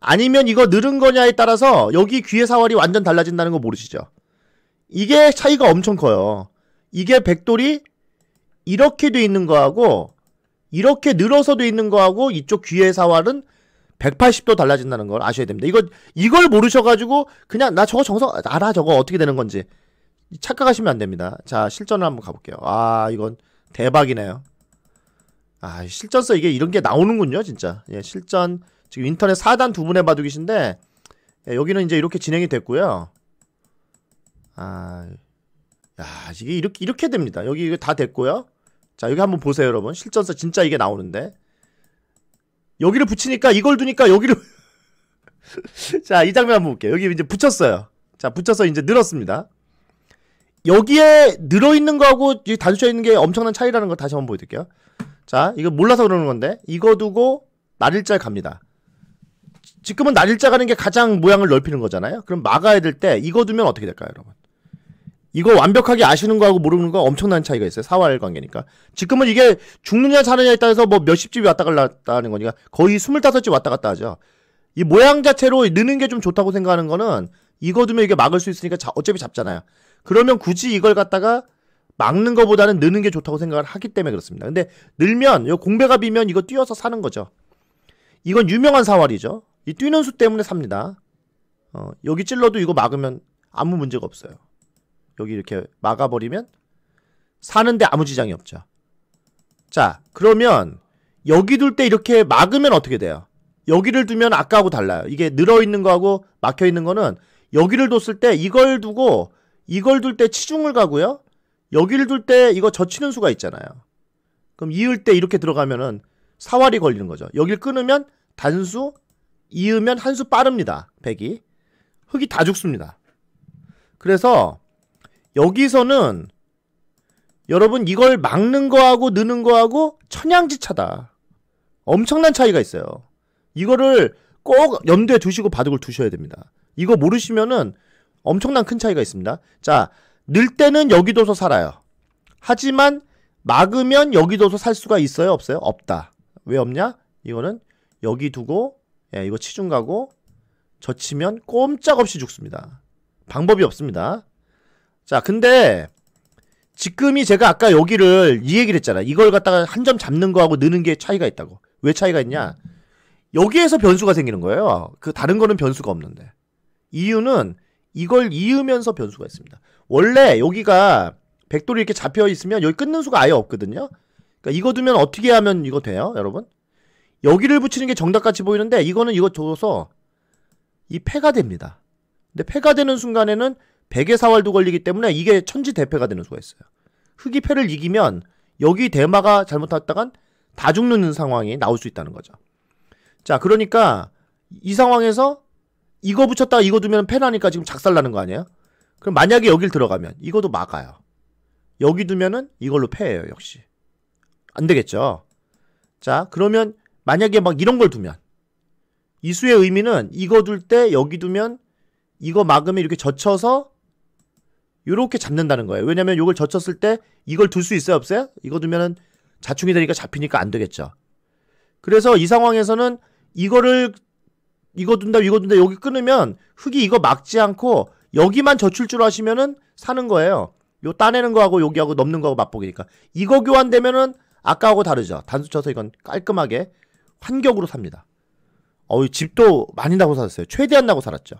아니면 이거 늘은 거냐에 따라서 여기 귀의 사활이 완전 달라진다는 거 모르시죠? 이게 차이가 엄청 커요. 이게 백돌이 이렇게 돼 있는 거하고 이렇게 늘어서 돼 있는 거하고 이쪽 귀의 사활은 180도 달라진다는 걸 아셔야 됩니다. 이거 이걸 모르셔가지고 그냥 나 저거 정성 알아 저거 어떻게 되는 건지 착각하시면 안 됩니다. 자 실전을 한번 가볼게요. 아 이건 대박이네요. 아 실전서 이게 이런 게 나오는군요 진짜. 예 실전 지금 인터넷 4단 두 분의 바둑이신데 예, 여기는 이제 이렇게 진행이 됐고요. 아, 야, 이게 이렇게 이렇게 됩니다. 여기 이거 다 됐고요. 자, 여기 한번 보세요, 여러분. 실전서 진짜 이게 나오는데 여기를 붙이니까 이걸 두니까 여기를 자, 이 장면 한번 볼게요. 여기 이제 붙였어요. 자, 붙여서 이제 늘었습니다. 여기에 늘어 있는 거하고 단수쳐 있는 게 엄청난 차이라는 거 다시 한번 보여드릴게요. 자, 이거 몰라서 그러는 건데 이거 두고 날일자 갑니다. 지금은 날일자 가는 게 가장 모양을 넓히는 거잖아요. 그럼 막아야 될 때 이거 두면 어떻게 될까요, 여러분? 이거 완벽하게 아시는 거하고 모르는 거 엄청난 차이가 있어요. 사활 관계니까. 지금은 이게 죽느냐 사느냐에 따라서 뭐 몇십 집이 왔다 갔다 하는 거니까 거의 스물다섯 집 왔다 갔다 하죠. 이 모양 자체로 느는 게 좀 좋다고 생각하는 거는 이거 두면 이게 막을 수 있으니까 자, 어차피 잡잖아요. 그러면 굳이 이걸 갖다가 막는 거보다는 느는 게 좋다고 생각을 하기 때문에 그렇습니다. 근데 늘면 요 공배가 비면 이거 뛰어서 사는 거죠. 이건 유명한 사활이죠. 이 뛰는 수 때문에 삽니다. 어, 여기 찔러도 이거 막으면 아무 문제가 없어요. 여기 이렇게 막아버리면 사는데 아무 지장이 없죠. 자, 그러면 여기 둘 때 이렇게 막으면 어떻게 돼요? 여기를 두면 아까하고 달라요. 이게 늘어있는 거하고 막혀있는 거는 여기를 뒀을 때 이걸 두고 이걸 둘 때 치중을 가고요. 여기를 둘 때 이거 젖히는 수가 있잖아요. 그럼 이을 때 이렇게 들어가면은 사활이 걸리는 거죠. 여기를 끊으면 단수 이으면 한 수 빠릅니다. 백이. 흙이 다 죽습니다. 그래서 여기서는 여러분 이걸 막는 거하고 느는 거하고 천양지차다. 엄청난 차이가 있어요. 이거를 꼭 염두에 두시고 바둑을 두셔야 됩니다. 이거 모르시면은 엄청난 큰 차이가 있습니다. 자, 늘 때는 여기도서 살아요. 하지만 막으면 여기도서 살 수가 있어요? 없어요? 없다. 왜 없냐? 이거는 여기 두고 예, 이거 치중 가고 젖히면 꼼짝없이 죽습니다. 방법이 없습니다. 자, 근데 지금이 제가 아까 여기를 이 얘기를 했잖아. 이걸 갖다가 한 점 잡는 거하고 느는 게 차이가 있다고. 왜 차이가 있냐? 여기에서 변수가 생기는 거예요. 그 다른 거는 변수가 없는데. 이유는 이걸 이으면서 변수가 있습니다. 원래 여기가 백돌이 이렇게 잡혀 있으면 여기 끊는 수가 아예 없거든요. 그러니까 이거 두면 어떻게 하면 이거 돼요, 여러분? 여기를 붙이는 게 정답같이 보이는데 이거는 이것 줘서 이 패가 됩니다. 근데 패가 되는 순간에는 백의 사활도 걸리기 때문에 이게 천지 대패가 되는 수가 있어요. 흑이 패를 이기면 여기 대마가 잘못했다간 다 죽는 상황이 나올 수 있다는 거죠. 자, 그러니까 이 상황에서 이거 붙였다가 이거 두면 패나니까 지금 작살나는 거 아니에요? 그럼 만약에 여길 들어가면 이거도 막아요. 여기 두면은 이걸로 패예요, 역시. 안 되겠죠? 자, 그러면 만약에 막 이런 걸 두면 이수의 의미는 이거 둘 때 여기 두면 이거 막으면 이렇게 젖혀서 이렇게 잡는다는 거예요. 왜냐면 이걸 젖혔을 때 이걸 둘 수 있어요, 없어요? 이거 두면은 자충이 되니까 잡히니까 안 되겠죠. 그래서 이 상황에서는 이거를 이거 둔다, 이거 둔다 여기 끊으면 흙이 이거 막지 않고 여기만 젖힐 줄 아시면은 사는 거예요. 요 따내는 거하고 여기하고 넘는 거하고 맛보기니까 이거 교환되면은 아까하고 다르죠. 단수 쳐서 이건 깔끔하게 환경으로 삽니다. 어, 집도 많이 나고 살았어요. 최대한 나고 살았죠.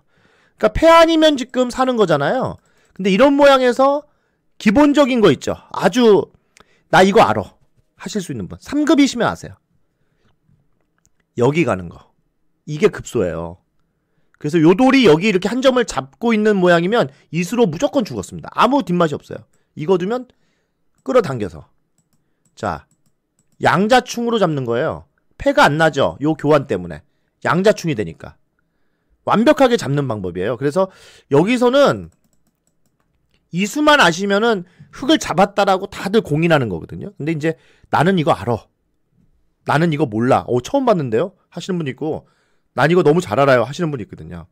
그러니까 폐안이면 지금 사는 거잖아요. 근데 이런 모양에서 기본적인 거 있죠. 아주 나 이거 알아. 하실 수 있는 분. 3급이시면 아세요. 여기 가는 거. 이게 급소예요. 그래서 요돌이 여기 이렇게 한 점을 잡고 있는 모양이면 이수로 무조건 죽었습니다. 아무 뒷맛이 없어요. 이거 두면 끌어당겨서. 자, 양자충으로 잡는 거예요. 폐가 안 나죠. 요 교환 때문에. 양자충이 되니까. 완벽하게 잡는 방법이에요. 그래서 여기서는 이 수만 아시면은 흙을 잡았다라고 다들 공인하는 거거든요. 근데 이제 나는 이거 알아. 나는 이거 몰라. 어, 처음 봤는데요? 하시는 분 있고, 난 이거 너무 잘 알아요. 하시는 분 있거든요.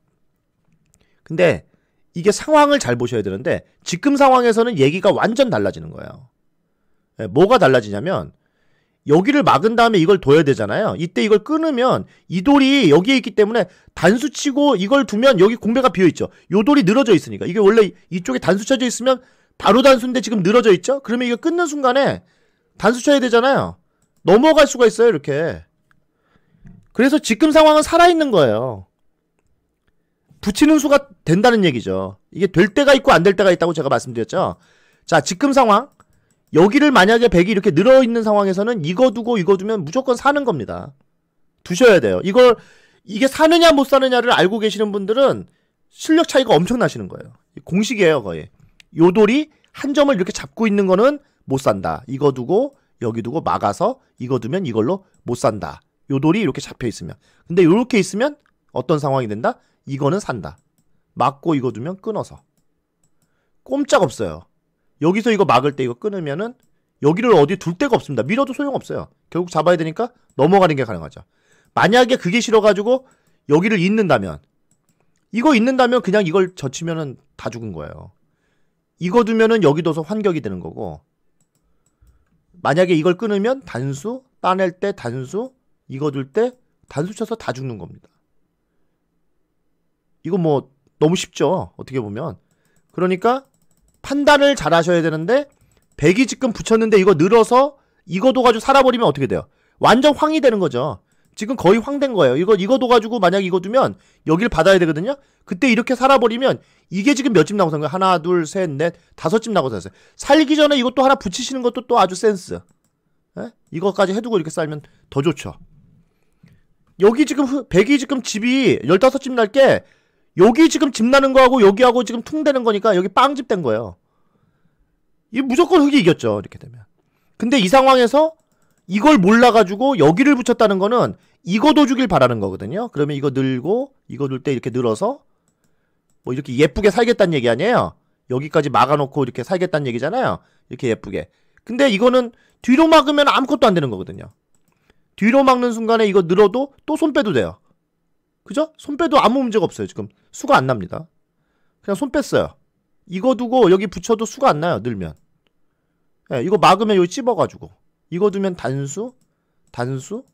근데 이게 상황을 잘 보셔야 되는데, 지금 상황에서는 얘기가 완전 달라지는 거예요. 예, 뭐가 달라지냐면, 여기를 막은 다음에 이걸 둬야 되잖아요. 이때 이걸 끊으면 이 돌이 여기에 있기 때문에 단수 치고 이걸 두면 여기 공백가 비어 있죠. 요 돌이 늘어져 있으니까 이게 원래 이쪽에 단수 쳐져 있으면 바로 단수인데 지금 늘어져 있죠. 그러면 이거 끊는 순간에 단수 쳐야 되잖아요. 넘어갈 수가 있어요, 이렇게. 그래서 지금 상황은 살아있는 거예요. 붙이는 수가 된다는 얘기죠. 이게 될 때가 있고 안 될 때가 있다고 제가 말씀드렸죠. 자, 지금 상황. 여기를 만약에 100이 이렇게 늘어 있는 상황에서는 이거 두고 이거 두면 무조건 사는 겁니다. 두셔야 돼요. 이걸 이게 사느냐 못 사느냐를 알고 계시는 분들은 실력 차이가 엄청나시는 거예요. 공식이에요, 거의. 요돌이 한 점을 이렇게 잡고 있는 거는 못 산다. 이거 두고 여기 두고 막아서 이거 두면 이걸로 못 산다. 요돌이 이렇게 잡혀 있으면. 근데 요렇게 있으면 어떤 상황이 된다? 이거는 산다. 막고 이거 두면 끊어서. 꼼짝없어요. 여기서 이거 막을 때 이거 끊으면은 여기를 어디 둘 데가 없습니다. 밀어도 소용없어요. 결국 잡아야 되니까 넘어가는 게 가능하죠. 만약에 그게 싫어가지고 여기를 잇는다면 이거 잇는다면 그냥 이걸 젖히면은 다 죽은 거예요. 이거 두면은 여기 둬서 환격이 되는 거고 만약에 이걸 끊으면 단수 따낼 때 단수 이거 둘 때 단수 쳐서 다 죽는 겁니다. 이거 뭐 너무 쉽죠. 어떻게 보면 그러니까 판단을 잘 하셔야 되는데 100이 지금 붙였는데 이거 늘어서 이거 도가지고 살아버리면 어떻게 돼요? 완전 황이 되는 거죠. 지금 거의 황된 거예요. 이거 이거 도가지고 만약 이거 두면 여기를 받아야 되거든요. 그때 이렇게 살아버리면 이게 지금 몇 집 나고선 거예요? 하나, 둘, 셋, 넷, 다섯 집 나고서 살기 전에 이것도 하나 붙이시는 것도 또 아주 센스. 에? 예? 이것까지 해두고 이렇게 살면 더 좋죠. 여기 지금 100이 지금 집이 15집 날게 여기 지금 집 나는 거하고 여기하고 지금 퉁대는 거니까 여기 빵집 된 거예요. 이 무조건 흑이 이겼죠. 이렇게 되면. 근데 이 상황에서 이걸 몰라가지고 여기를 붙였다는 거는 이거도 주길 바라는 거거든요. 그러면 이거 늘고 이거 넣을 때 이렇게 늘어서 뭐 이렇게 예쁘게 살겠다는 얘기 아니에요. 여기까지 막아놓고 이렇게 살겠다는 얘기잖아요. 이렇게 예쁘게. 근데 이거는 뒤로 막으면 아무것도 안 되는 거거든요. 뒤로 막는 순간에 이거 늘어도 또 손 빼도 돼요. 그죠? 손 빼도 아무 문제가 없어요. 지금 수가 안 납니다. 그냥 손 뺐어요. 이거 두고 여기 붙여도 수가 안 나요. 늘면. 예, 이거 막으면 여기 찝어가지고. 이거 두면 단수, 단수,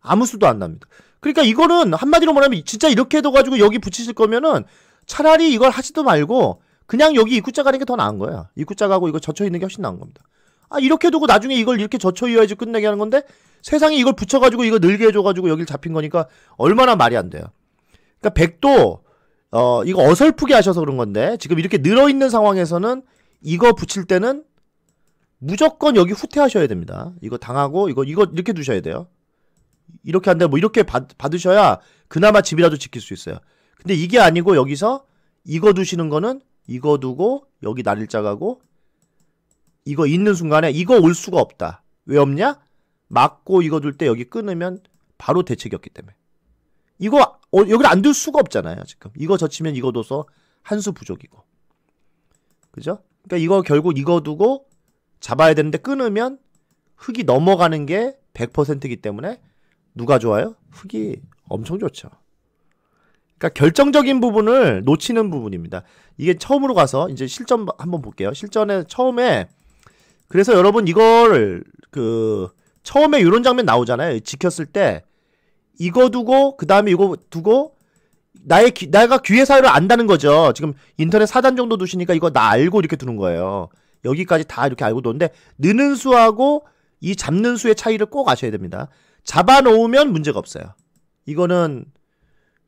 아무 수도 안 납니다. 그러니까 이거는 한마디로 말하면 진짜 이렇게 해둬가지고 여기 붙이실 거면은 차라리 이걸 하지도 말고 그냥 여기 입구자 가는 게 더 나은 거야. 입구자 가고 이거 젖혀 있는 게 훨씬 나은 겁니다. 아 이렇게 두고 나중에 이걸 이렇게 젖혀 이어야지 끝내게 하는 건데 세상에 이걸 붙여가지고 이거 늘게 해줘가지고 여길 잡힌 거니까 얼마나 말이 안 돼요. 그러니까 백도 어 이거 어설프게 하셔서 그런 건데 지금 이렇게 늘어 있는 상황에서는 이거 붙일 때는 무조건 여기 후퇴하셔야 됩니다. 이거 당하고 이거 이거 이렇게 두셔야 돼요. 이렇게 한다 뭐 이렇게 받, 받으셔야 그나마 집이라도 지킬 수 있어요. 근데 이게 아니고 여기서 이거 두시는 거는 이거 두고 여기 날일자 가고 이거 있는 순간에 이거 올 수가 없다. 왜 없냐? 막고 이거 둘 때 여기 끊으면 바로 대책이었기 때문에. 이거 어, 여기를 안 둘 수가 없잖아요. 지금 이거 젖히면 이거 둬서 한수 부족이고. 그죠? 그러니까 이거 결국 이거 두고 잡아야 되는데 끊으면 흙이 넘어가는 게 100%이기 때문에 누가 좋아요? 흙이 엄청 좋죠. 그러니까 결정적인 부분을 놓치는 부분입니다. 이게 처음으로 가서 이제 실전 한번 볼게요. 실전에 처음에 그래서 여러분 이걸 그 처음에 이런 장면 나오잖아요. 지켰을 때 이거 두고 그 다음에 이거 두고 나의 귀, 내가 귀의 사유를 안다는 거죠. 지금 인터넷 사단 정도 두시니까 이거 나 알고 이렇게 두는 거예요. 여기까지 다 이렇게 알고 두는데 느는 수하고 이 잡는 수의 차이를 꼭 아셔야 됩니다. 잡아놓으면 문제가 없어요. 이거는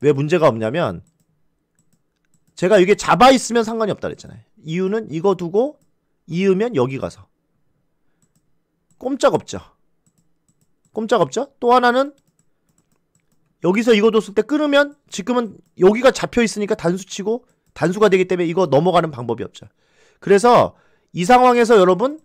왜 문제가 없냐면 제가 이게 잡아 있으면 상관이 없다 그랬잖아요. 이유는 이거 두고 이으면 여기 가서 꼼짝없죠. 꼼짝없죠? 또 하나는 여기서 이거 뒀을 때 끊으면 지금은 여기가 잡혀있으니까 단수치고 단수가 되기 때문에 이거 넘어가는 방법이 없죠. 그래서 이 상황에서 여러분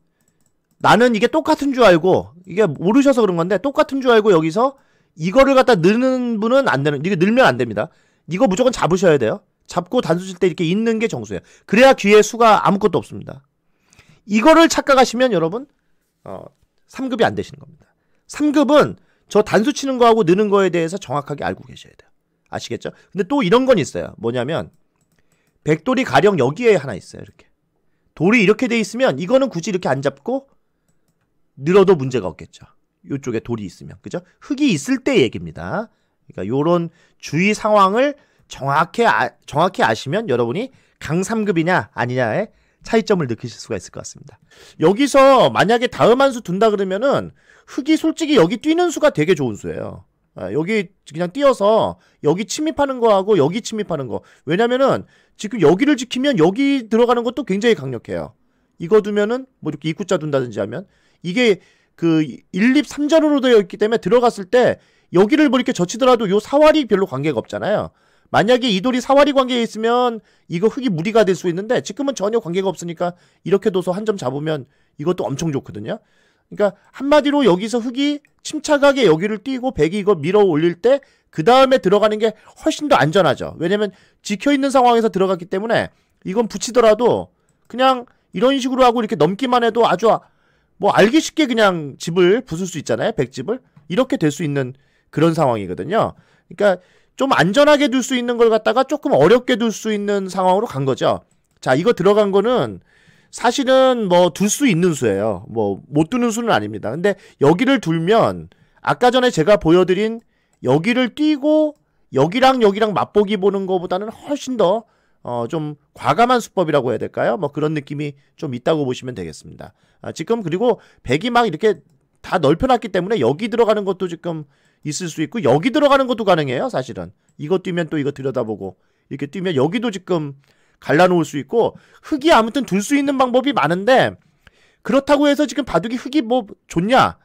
나는 이게 똑같은 줄 알고 이게 모르셔서 그런 건데 똑같은 줄 알고 여기서 이거를 갖다 넣는 분은 안 되는 이게 늘면 안 됩니다. 이거 무조건 잡으셔야 돼요. 잡고 단수 칠 때 이렇게 있는 게 정수예요. 그래야 귀에 수가 아무것도 없습니다. 이거를 착각하시면 여러분 어, 3급이 안 되시는 겁니다. 3급은 저 단수 치는 거하고 느는 거에 대해서 정확하게 알고 계셔야 돼요. 아시겠죠? 근데 또 이런 건 있어요. 뭐냐면 백돌이 가령 여기에 하나 있어요. 이렇게. 돌이 이렇게 돼 있으면 이거는 굳이 이렇게 안 잡고 늘어도 문제가 없겠죠. 이쪽에 돌이 있으면. 그죠? 흙이 있을 때 얘기입니다. 그러니까 요런 주의 상황을 정확히 아, 정확히 아시면 여러분이 강 3급이냐 아니냐의 차이점을 느끼실 수가 있을 것 같습니다. 여기서 만약에 다음 한 수 둔다 그러면은 흙이 솔직히 여기 뛰는 수가 되게 좋은 수예요. 아, 여기 그냥 뛰어서 여기 침입하는 거하고 여기 침입하는 거. 왜냐면은 지금 여기를 지키면 여기 들어가는 것도 굉장히 강력해요. 이거 두면은 뭐 이렇게 입구자 둔다든지 하면 이게 그 1, 2, 3자로로 되어 있기 때문에 들어갔을 때 여기를 뭐 이렇게 젖히더라도 요 사활이 별로 관계가 없잖아요. 만약에 이 돌이 사활이 관계에 있으면 이거 흙이 무리가 될 수 있는데 지금은 전혀 관계가 없으니까 이렇게 둬서 한 점 잡으면 이것도 엄청 좋거든요. 그러니까 한마디로 여기서 흙이 침착하게 여기를 띄고 백이 이거 밀어 올릴 때 그 다음에 들어가는 게 훨씬 더 안전하죠. 왜냐면 지켜 있는 상황에서 들어갔기 때문에 이건 붙이더라도 그냥 이런 식으로 하고 이렇게 넘기만 해도 아주 아, 뭐 알기 쉽게 그냥 집을 부술 수 있잖아요. 백집을 이렇게 될 수 있는 그런 상황이거든요. 그러니까 좀 안전하게 둘 수 있는 걸 갖다가 조금 어렵게 둘 수 있는 상황으로 간 거죠. 자, 이거 들어간 거는 사실은 뭐 둘 수 있는 수예요. 뭐 못 두는 수는 아닙니다. 근데 여기를 둘면 아까 전에 제가 보여드린 여기를 뛰고 여기랑 여기랑 맛보기 보는 것보다는 훨씬 더 어, 좀 과감한 수법이라고 해야 될까요? 뭐 그런 느낌이 좀 있다고 보시면 되겠습니다. 아, 지금 그리고 백이 막 이렇게 다 넓혀놨기 때문에 여기 들어가는 것도 지금 있을 수 있고 여기 들어가는 것도 가능해요 사실은 이거 뛰면 또 이거 들여다보고 이렇게 뛰면 여기도 지금 갈라놓을 수 있고 흙이 아무튼 둘 수 있는 방법이 많은데 그렇다고 해서 지금 바둑이 흙이 뭐 좋냐?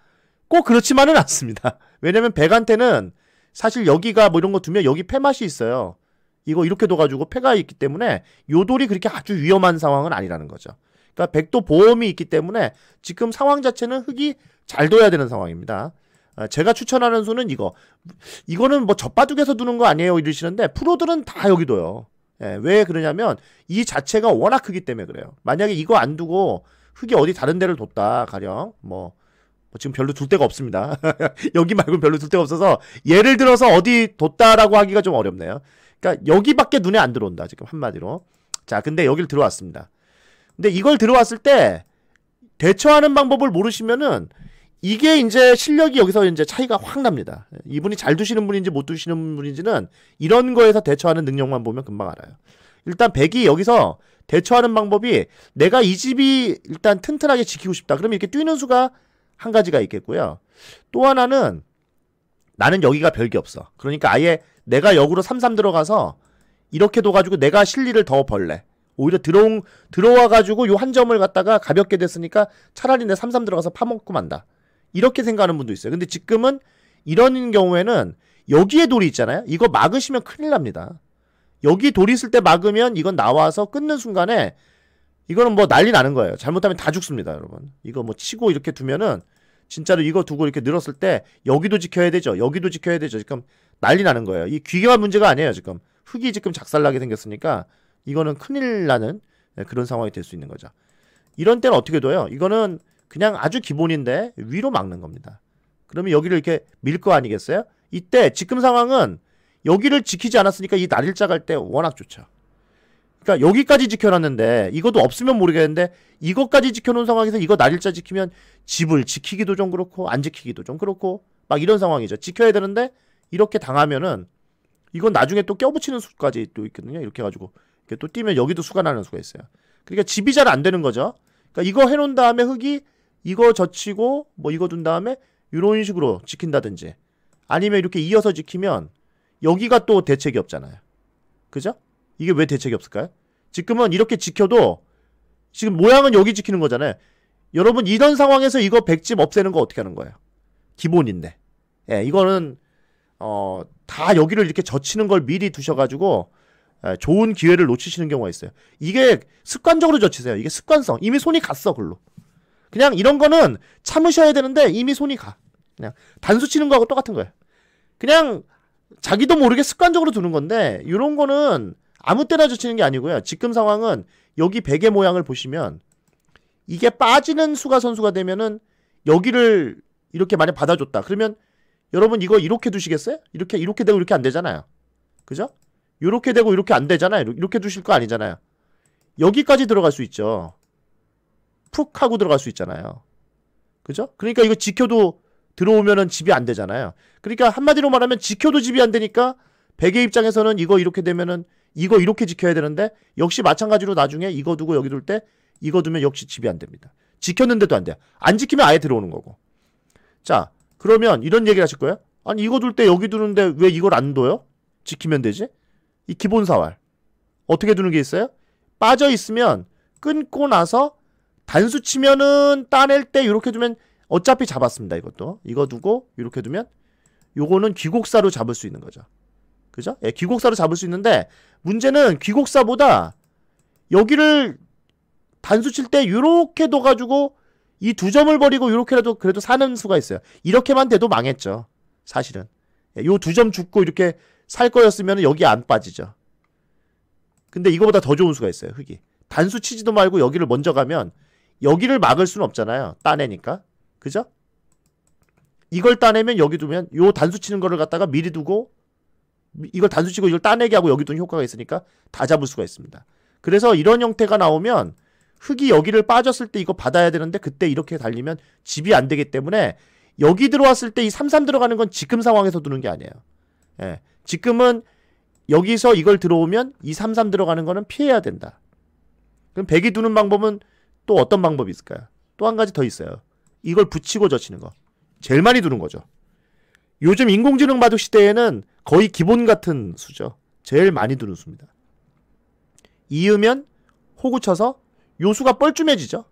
꼭 그렇지만은 않습니다. 왜냐면 백한테는 사실 여기가 뭐 이런 거 두면 여기 폐맛이 있어요. 이거 이렇게 둬가지고 폐가 있기 때문에 요돌이 그렇게 아주 위험한 상황은 아니라는 거죠. 그러니까 백도 보험이 있기 때문에 지금 상황 자체는 흙이 잘 둬야 되는 상황입니다. 아, 제가 추천하는 수는 이거. 이거는 뭐 젖바둑에서 두는 거 아니에요 이러시는데 프로들은 다 여기 둬요. 예, 왜 그러냐면 이 자체가 워낙 크기 때문에 그래요. 만약에 이거 안 두고 흙이 어디 다른 데를 뒀다 가령 뭐, 뭐 지금 별로 둘 데가 없습니다. 여기 말고 별로 둘 데가 없어서 예를 들어서 어디 뒀다라고 하기가 좀 어렵네요. 그러니까 여기밖에 눈에 안 들어온다 지금 한마디로. 자, 근데 여기를 들어왔습니다. 근데 이걸 들어왔을 때 대처하는 방법을 모르시면은 이게 이제 실력이 여기서 이제 차이가 확 납니다. 이분이 잘 두시는 분인지 못 두시는 분인지는 이런 거에서 대처하는 능력만 보면 금방 알아요. 일단 백이 여기서 대처하는 방법이 내가 이 집이 일단 튼튼하게 지키고 싶다. 그러면 이렇게 뛰는 수가 한 가지가 있겠고요. 또 하나는 나는 여기가 별 게 없어. 그러니까 아예 내가 역으로 삼삼 들어가서 이렇게 둬가지고 내가 실리를 더 벌래. 오히려 들어온, 들어와가지고 요 한 점을 갖다가 가볍게 됐으니까 차라리 내 삼삼 들어가서 파먹고 만다. 이렇게 생각하는 분도 있어요. 근데 지금은 이런 경우에는 여기에 돌이 있잖아요. 이거 막으시면 큰일 납니다. 여기 돌이 있을 때 막으면 이건 나와서 끊는 순간에 이거는 뭐 난리 나는 거예요. 잘못하면 다 죽습니다, 여러분. 이거 뭐 치고 이렇게 두면은 진짜로 이거 두고 이렇게 늘었을 때 여기도 지켜야 되죠. 여기도 지켜야 되죠. 지금 난리 나는 거예요. 이 귀가 문제가 아니에요, 지금. 흙이 지금 작살나게 생겼으니까 이거는 큰일 나는 네, 그런 상황이 될 수 있는 거죠. 이런 때는 어떻게 둬요? 이거는 그냥 아주 기본인데 위로 막는 겁니다. 그러면 여기를 이렇게 밀 거 아니겠어요? 이때 지금 상황은 여기를 지키지 않았으니까 이 날일자 갈 때 워낙 좋죠. 그러니까 여기까지 지켜놨는데 이것도 없으면 모르겠는데 이것까지 지켜놓은 상황에서 이거 날일자 지키면 집을 지키기도 좀 그렇고 안 지키기도 좀 그렇고 막 이런 상황이죠. 지켜야 되는데 이렇게 당하면은 이건 나중에 또 껴붙이는 수까지 또 있거든요. 이렇게 해가지고 이렇게 또 뛰면 여기도 수가 나는 수가 있어요. 그러니까 집이 잘 안 되는 거죠. 그러니까 이거 해놓은 다음에 흙이 이거 젖히고 뭐 이거 둔 다음에 이런 식으로 지킨다든지 아니면 이렇게 이어서 지키면 여기가 또 대책이 없잖아요. 그죠? 이게 왜 대책이 없을까요? 지금은 이렇게 지켜도 지금 모양은 여기 지키는 거잖아요. 여러분 이런 상황에서 이거 백집 없애는 거 어떻게 하는 거예요? 기본인데. 예, 이거는 어, 다 여기를 이렇게 젖히는 걸 미리 두셔가지고 예, 좋은 기회를 놓치시는 경우가 있어요. 이게 습관적으로 젖히세요. 이게 습관성. 이미 손이 갔어, 글로. 그냥 이런 거는 참으셔야 되는데 이미 손이 가. 그냥 단수 치는 거하고 똑같은 거예요. 그냥 자기도 모르게 습관적으로 두는 건데 이런 거는 아무 때나 주치는 게 아니고요. 지금 상황은 여기 베개 모양을 보시면 이게 빠지는 수가 선수가 되면은 여기를 이렇게 만약 받아줬다. 그러면 여러분 이거 이렇게 두시겠어요? 이렇게 이렇게 되고 이렇게 안 되잖아요. 그죠? 이렇게 되고 이렇게 안 되잖아요. 이렇게 두실 거 아니잖아요. 여기까지 들어갈 수 있죠. 푹 하고 들어갈 수 있잖아요. 그죠? 그러니까 이거 지켜도 들어오면은 집이 안 되잖아요. 그러니까 한마디로 말하면 지켜도 집이 안 되니까 베개 입장에서는 이거 이렇게 되면은 이거 이렇게 지켜야 되는데 역시 마찬가지로 나중에 이거 두고 여기 둘 때 이거 두면 역시 집이 안 됩니다. 지켰는데도 안 돼요. 안 지키면 아예 들어오는 거고. 자, 그러면 이런 얘기를 하실 거예요? 아니 이거 둘 때 여기 두는데 왜 이걸 안 둬요? 지키면 되지? 이 기본 사활. 어떻게 두는 게 있어요? 빠져 있으면 끊고 나서 단수 치면은 따낼 때 이렇게 두면 어차피 잡았습니다. 이것도. 이거 두고 이렇게 두면 요거는 귀곡사로 잡을 수 있는 거죠. 그죠? 예, 귀곡사로 잡을 수 있는데 문제는 귀곡사보다 여기를 단수 칠 때 이렇게 둬가지고 이 두 점을 버리고 이렇게라도 그래도 사는 수가 있어요. 이렇게만 돼도 망했죠. 사실은. 예, 요두 점 죽고 이렇게 살 거였으면 여기 안 빠지죠. 근데 이거보다 더 좋은 수가 있어요. 흙이. 단수 치지도 말고 여기를 먼저 가면 여기를 막을 수는 없잖아요. 따내니까. 그죠? 이걸 따내면 여기 두면 요 단수 치는 거를 갖다가 미리 두고 이걸 단수 치고 이걸 따내게 하고 여기 두는 효과가 있으니까 다 잡을 수가 있습니다. 그래서 이런 형태가 나오면 흙이 여기를 빠졌을 때 이거 받아야 되는데 그때 이렇게 달리면 집이 안 되기 때문에 여기 들어왔을 때 이 3-3 들어가는 건 지금 상황에서 두는 게 아니에요. 예. 지금은 여기서 이걸 들어오면 이 3-3 들어가는 거는 피해야 된다. 그럼 백이 두는 방법은 또 어떤 방법이 있을까요? 또 한 가지 더 있어요. 이걸 붙이고 젖히는 거. 제일 많이 두는 거죠. 요즘 인공지능 바둑 시대에는 거의 기본 같은 수죠. 제일 많이 두는 수입니다. 이으면 호구 쳐서 요수가 뻘쭘해지죠.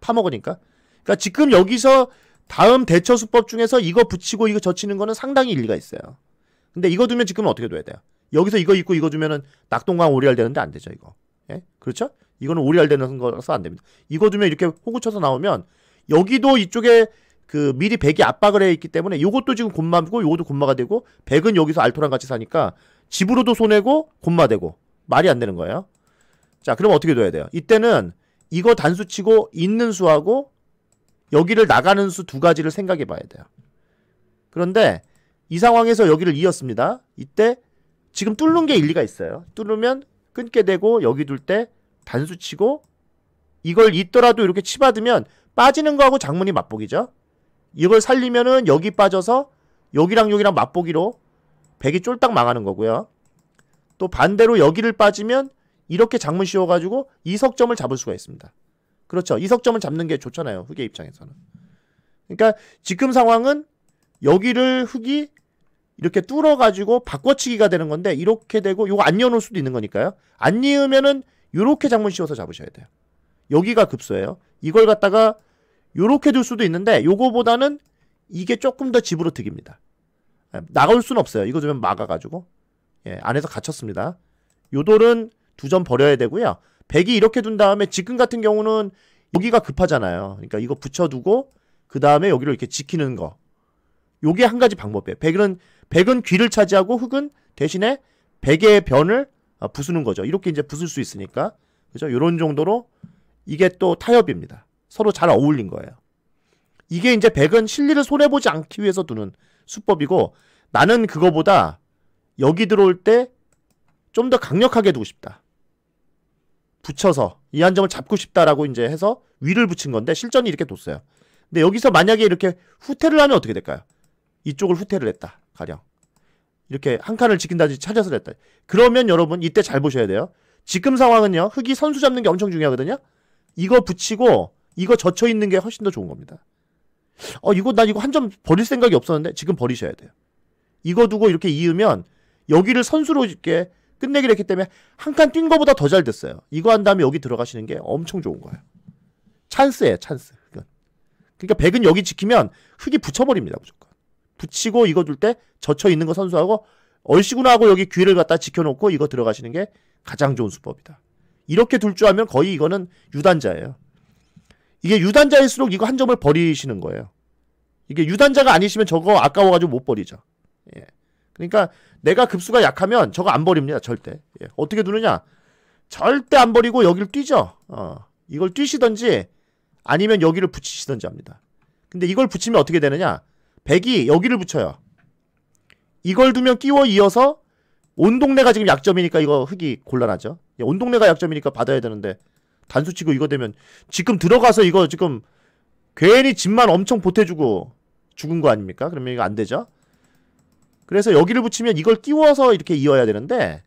파먹으니까. 그러니까 지금 여기서 다음 대처 수법 중에서 이거 붙이고 이거 젖히는 거는 상당히 일리가 있어요. 근데 이거 두면 지금 어떻게 둬야 돼요? 여기서 이거 입고 이거 두면은 낙동강 오리알 되는데 안 되죠, 이거. 예? 그렇죠? 이거는 오리알 되는 거라서 안 됩니다. 이거 두면 이렇게 호구 쳐서 나오면 여기도 이쪽에 그 미리 백이 압박을 해 있기 때문에 이것도 지금 곰마고 이것도 곰마가 되고 백은 여기서 알토랑 같이 사니까 집으로도 손해고 곰마되고 말이 안 되는 거예요. 자, 그럼 어떻게 둬야 돼요? 이때는 이거 단수치고 있는 수하고 여기를 나가는 수 두 가지를 생각해 봐야 돼요. 그런데 이 상황에서 여기를 이었습니다. 이때 지금 뚫는 게 일리가 있어요. 뚫으면 끊게 되고 여기 둘때 단수 치고 이걸 잊더라도 이렇게 치받으면 빠지는 거하고 장문이 맛보기죠. 이걸 살리면은 여기 빠져서 여기랑 여기랑 맛보기로 백이 쫄딱 망하는 거고요. 또 반대로 여기를 빠지면 이렇게 장문 씌워가지고 이석점을 잡을 수가 있습니다. 그렇죠. 이석점을 잡는 게 좋잖아요. 흑의 입장에서는. 그러니까 지금 상황은 여기를 흑이 이렇게 뚫어가지고 바꿔치기가 되는 건데 이렇게 되고 이거 안 여놓을 수도 있는 거니까요. 안 이으면은 요렇게 장문 씌워서 잡으셔야 돼요. 여기가 급소예요. 이걸 갖다가 요렇게 둘 수도 있는데 요거보다는 이게 조금 더 집으로 득입니다. 예, 나올 순 없어요. 이거 좀 막아가지고 예, 안에서 갇혔습니다. 요 돌은 두 점 버려야 되고요. 백이 이렇게 둔 다음에 지금 같은 경우는 여기가 급하잖아요. 그러니까 이거 붙여두고 그 다음에 여기를 이렇게 지키는 거. 요게 한 가지 방법이에요. 백은 백은 귀를 차지하고 흙은 대신에 백의 변을 아, 부수는 거죠. 이렇게 이제 부술 수 있으니까 그죠? 이런 정도로 이게 또 타협입니다. 서로 잘 어울린 거예요. 이게 이제 백은 실리를 손해 보지 않기 위해서 두는 수법이고 나는 그거보다 여기 들어올 때 좀 더 강력하게 두고 싶다. 붙여서 이 한 점을 잡고 싶다라고 이제 해서 위를 붙인 건데 실전이 이렇게 뒀어요. 근데 여기서 만약에 이렇게 후퇴를 하면 어떻게 될까요? 이쪽을 후퇴를 했다. 가령. 이렇게 한 칸을 지킨다든지 찾아서 했다. 그러면 여러분 이때 잘 보셔야 돼요. 지금 상황은요. 흙이 선수 잡는 게 엄청 중요하거든요. 이거 붙이고 이거 젖혀 있는 게 훨씬 더 좋은 겁니다. 어 이거 나 이거 한 점 버릴 생각이 없었는데 지금 버리셔야 돼요. 이거 두고 이렇게 이으면 여기를 선수로 이렇게 끝내기로 했기 때문에 한 칸 뛴 거보다 더 잘 됐어요. 이거 한 다음에 여기 들어가시는 게 엄청 좋은 거예요. 찬스예요, 찬스. 그러니까 백은 여기 지키면 흙이 붙여버립니다, 무조건. 붙이고 이거 둘 때 젖혀 있는 거 선수하고 얼씨구나 하고 여기 귀를 갖다 지켜놓고 이거 들어가시는 게 가장 좋은 수법이다. 이렇게 둘 줄 알면 거의 이거는 유단자예요. 이게 유단자일수록 이거 한 점을 버리시는 거예요. 이게 유단자가 아니시면 저거 아까워가지고 못 버리죠. 예. 그러니까 내가 급수가 약하면 저거 안 버립니다. 절대. 예. 어떻게 두느냐? 절대 안 버리고 여기를 뛰죠. 어. 이걸 뛰시던지 아니면 여기를 붙이시던지 합니다. 근데 이걸 붙이면 어떻게 되느냐? 백이 여기를 붙여요. 이걸 두면 끼워 이어서 온 동네가 지금 약점이니까 이거 흙이 곤란하죠. 예, 온 동네가 약점이니까 받아야 되는데 단수치고 이거 되면 지금 들어가서 이거 지금 괜히 집만 엄청 보태주고 죽은 거 아닙니까? 그러면 이거 안 되죠. 그래서 여기를 붙이면 이걸 끼워서 이렇게 이어야 되는데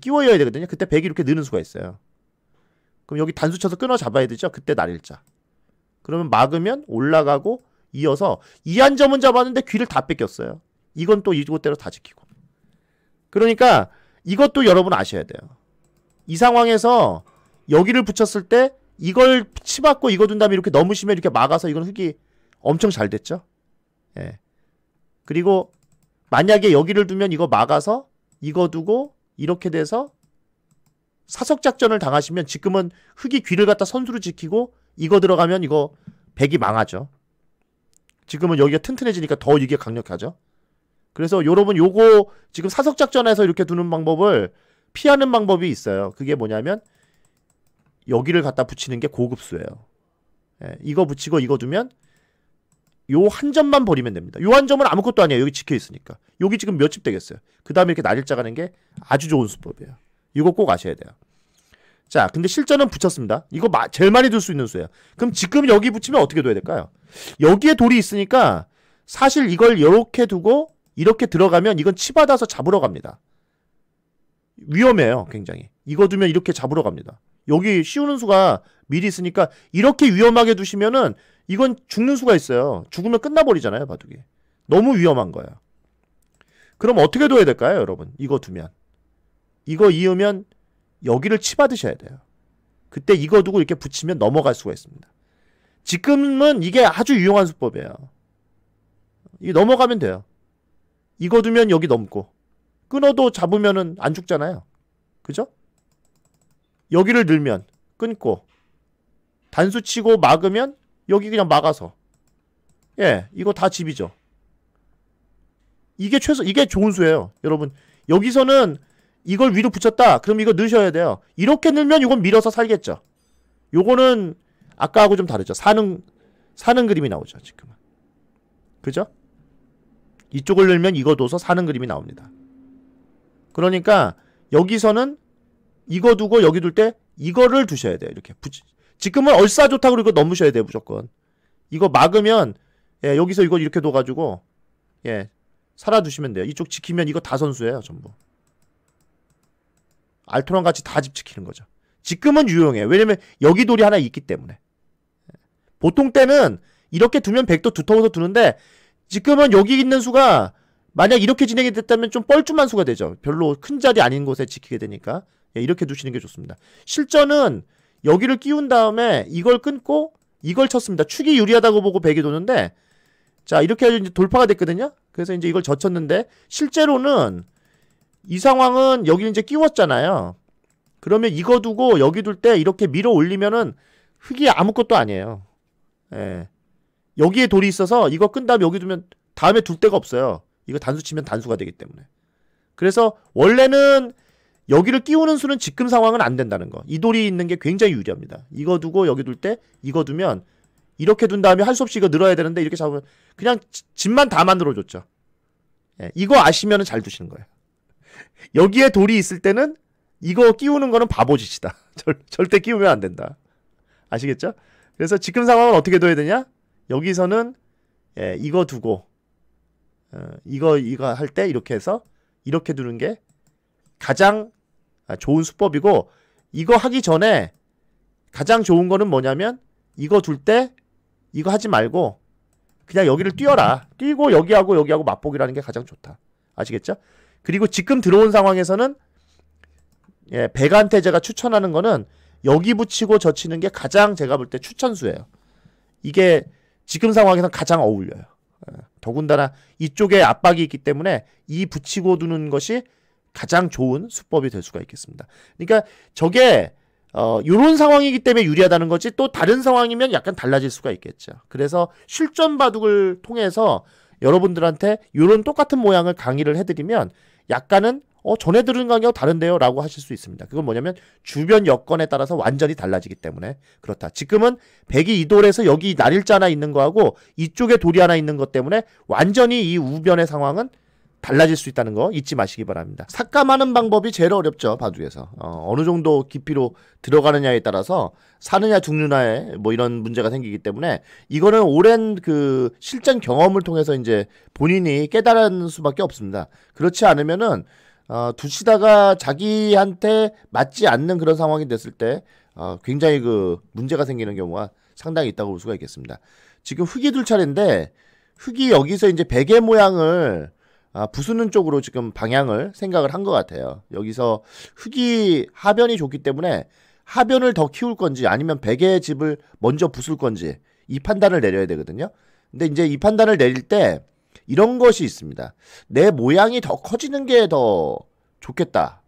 끼워 이어야 되거든요. 그때 백이 이렇게 느는 수가 있어요. 그럼 여기 단수 쳐서 끊어 잡아야 되죠. 그때 날일자. 그러면 막으면 올라가고 이어서 이 한점은 잡았는데 귀를 다 뺏겼어요. 이건 또 이곳대로 다 지키고. 그러니까 이것도 여러분 아셔야 돼요. 이 상황에서 여기를 붙였을 때 이걸 치받고 이거 둔 다음에 이렇게 너무 심해 이렇게 막아서 이건 흙이 엄청 잘 됐죠. 예. 그리고 만약에 여기를 두면 이거 막아서 이거 두고 이렇게 돼서 사석 작전을 당하시면 지금은 흙이 귀를 갖다 선수로 지키고 이거 들어가면 이거 백이 망하죠. 지금은 여기가 튼튼해지니까 더 이게 강력하죠. 그래서 여러분 요거 지금 사석작전에서 이렇게 두는 방법을 피하는 방법이 있어요. 그게 뭐냐면 여기를 갖다 붙이는 게 고급수예요. 예, 이거 붙이고 이거 두면 요 한 점만 버리면 됩니다. 요 한 점은 아무것도 아니에요. 여기 찍혀 있으니까. 여기 지금 몇 집 되겠어요. 그 다음에 이렇게 날일자 가는 게 아주 좋은 수법이에요. 이거 꼭 아셔야 돼요. 자, 근데 실전은 붙였습니다. 이거 마, 제일 많이 둘 수 있는 수예요. 그럼 지금 여기 붙이면 어떻게 둬야 될까요? 여기에 돌이 있으니까 사실 이걸 이렇게 두고 이렇게 들어가면 이건 치받아서 잡으러 갑니다. 위험해요, 굉장히. 이거 두면 이렇게 잡으러 갑니다. 여기 씌우는 수가 미리 있으니까 이렇게 위험하게 두시면은 이건 죽는 수가 있어요. 죽으면 끝나버리잖아요, 바둑이. 너무 위험한 거예요. 그럼 어떻게 둬야 될까요, 여러분? 이거 두면. 이거 이으면 여기를 치받으셔야 돼요. 그때 이거 두고 이렇게 붙이면 넘어갈 수가 있습니다. 지금은 이게 아주 유용한 수법이에요. 이 넘어가면 돼요. 이거 두면 여기 넘고 끊어도 잡으면은 안 죽잖아요. 그죠? 여기를 늘면 끊고 단수 치고 막으면 여기 그냥 막아서 예, 이거 다 집이죠. 이게 최소 이게 좋은 수예요. 여러분, 여기서는 이걸 위로 붙였다. 그럼 이거 넣으셔야 돼요. 이렇게 넣으면 이건 밀어서 살겠죠. 요거는 아까하고 좀 다르죠. 사는 사는 그림이 나오죠. 지금은. 그죠? 이쪽을 넣으면 이거 둬서 사는 그림이 나옵니다. 그러니까 여기서는 이거 두고 여기 둘 때 이거를 두셔야 돼요. 이렇게. 붙이 지금은 얼싸 좋다 그리고 넘으셔야 돼요. 무조건. 이거 막으면 예, 여기서 이거 이렇게 둬가지고 예 살아두시면 돼요. 이쪽 지키면 이거 다 선수예요. 전부. 알토랑 같이 다 집 지키는 거죠. 지금은 유용해. 왜냐면 여기 돌이 하나 있기 때문에. 보통 때는 이렇게 두면 백도 두터워서 두는데 지금은 여기 있는 수가 만약 이렇게 진행이 됐다면 좀 뻘쭘한 수가 되죠. 별로 큰 자리 아닌 곳에 지키게 되니까 예, 이렇게 두시는 게 좋습니다. 실전은 여기를 끼운 다음에 이걸 끊고 이걸 쳤습니다. 축이 유리하다고 보고 백이 도는데 자 이렇게 해서 이제 돌파가 됐거든요. 그래서 이제 이걸 젖혔는데 실제로는 이 상황은 여기 이제 끼웠잖아요. 그러면 이거 두고 여기 둘 때 이렇게 밀어 올리면은 흙이 아무것도 아니에요. 예. 여기에 돌이 있어서 이거 끈 다음에 여기 두면 다음에 둘 데가 없어요. 이거 단수 치면 단수가 되기 때문에. 그래서 원래는 여기를 끼우는 수는 지금 상황은 안 된다는 거. 이 돌이 있는 게 굉장히 유리합니다. 이거 두고 여기 둘 때 이거 두면 이렇게 둔 다음에 할 수 없이 이거 늘어야 되는데 이렇게 잡으면 그냥 집만 다 만들어줬죠. 예. 이거 아시면 잘 두시는 거예요. 여기에 돌이 있을 때는 이거 끼우는 거는 바보짓이다. 절, 절대 끼우면 안 된다. 아시겠죠? 그래서 지금 상황은 어떻게 둬야 되냐? 여기서는 예, 이거 두고 어, 이거 이거 할 때 이렇게 해서 이렇게 두는 게 가장 아, 좋은 수법이고 이거 하기 전에 가장 좋은 거는 뭐냐면 이거 둘 때 이거 하지 말고 그냥 여기를 뛰어라. 뛰고 여기하고 여기하고 맛보기라는 게 가장 좋다. 아시겠죠? 그리고 지금 들어온 상황에서는 예, 백한테 제가 추천하는 거는 여기 붙이고 저 치는 게 가장 제가 볼 때 추천수예요. 이게 지금 상황에서 가장 어울려요. 예, 더군다나 이쪽에 압박이 있기 때문에 이 붙이고 두는 것이 가장 좋은 수법이 될 수가 있겠습니다. 그러니까 저게 어, 요런 상황이기 때문에 유리하다는 거지 또 다른 상황이면 약간 달라질 수가 있겠죠. 그래서 실전 바둑을 통해서 여러분들한테 요런 똑같은 모양을 강의를 해드리면 약간은 어, 전에 들은 강의하 다른데요? 라고 하실 수 있습니다. 그건 뭐냐면 주변 여건에 따라서 완전히 달라지기 때문에 그렇다. 지금은 백이 이 돌에서 여기 날일자 하나 있는 거하고 이쪽에 돌이 하나 있는 것 때문에 완전히 이 우변의 상황은 달라질 수 있다는 거 잊지 마시기 바랍니다. 삭감하는 방법이 제일 어렵죠 바둑에서 어, 느 정도 깊이로 들어가느냐에 따라서 사느냐 죽느냐에 뭐 이런 문제가 생기기 때문에 이거는 오랜 그 실전 경험을 통해서 이제 본인이 깨달은 수밖에 없습니다. 그렇지 않으면은 어, 두시다가 자기한테 맞지 않는 그런 상황이 됐을 때 어, 굉장히 그 문제가 생기는 경우가 상당히 있다고 볼 수가 있겠습니다. 지금 흙이 둘 차례인데 흙이 여기서 이제 베개 모양을 아, 부수는 쪽으로 지금 방향을 생각을 한 것 같아요. 여기서 흙이 하변이 좋기 때문에 하변을 더 키울 건지 아니면 베개의 집을 먼저 부술 건지 이 판단을 내려야 되거든요. 근데 이제 이 판단을 내릴 때 이런 것이 있습니다. 내 모양이 더 커지는 게 더 좋겠다.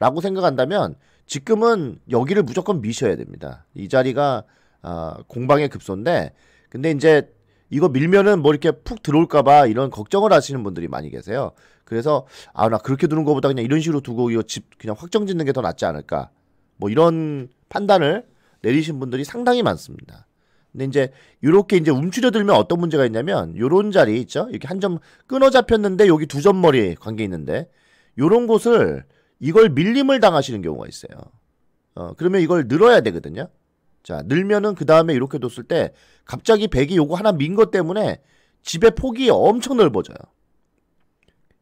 라고 생각한다면 지금은 여기를 무조건 미셔야 됩니다. 이 자리가 어, 공방의 급소인데 근데 이제 이거 밀면은 뭐 이렇게 푹 들어올까봐 이런 걱정을 하시는 분들이 많이 계세요. 그래서 아 나 그렇게 두는 것보다 그냥 이런 식으로 두고 이거 집 그냥 확정 짓는 게 더 낫지 않을까. 뭐 이런 판단을 내리신 분들이 상당히 많습니다. 근데 이제 요렇게 이제 움츠려들면 어떤 문제가 있냐면 요런 자리 있죠. 이렇게 한 점 끊어 잡혔는데 여기 두 점 머리 관계 있는데 요런 곳을 이걸 밀림을 당하시는 경우가 있어요. 어, 그러면 이걸 늘어야 되거든요. 자, 늘면은 그 다음에 이렇게 뒀을 때 갑자기 100이 요거 하나 민 것 때문에 집의 폭이 엄청 넓어져요.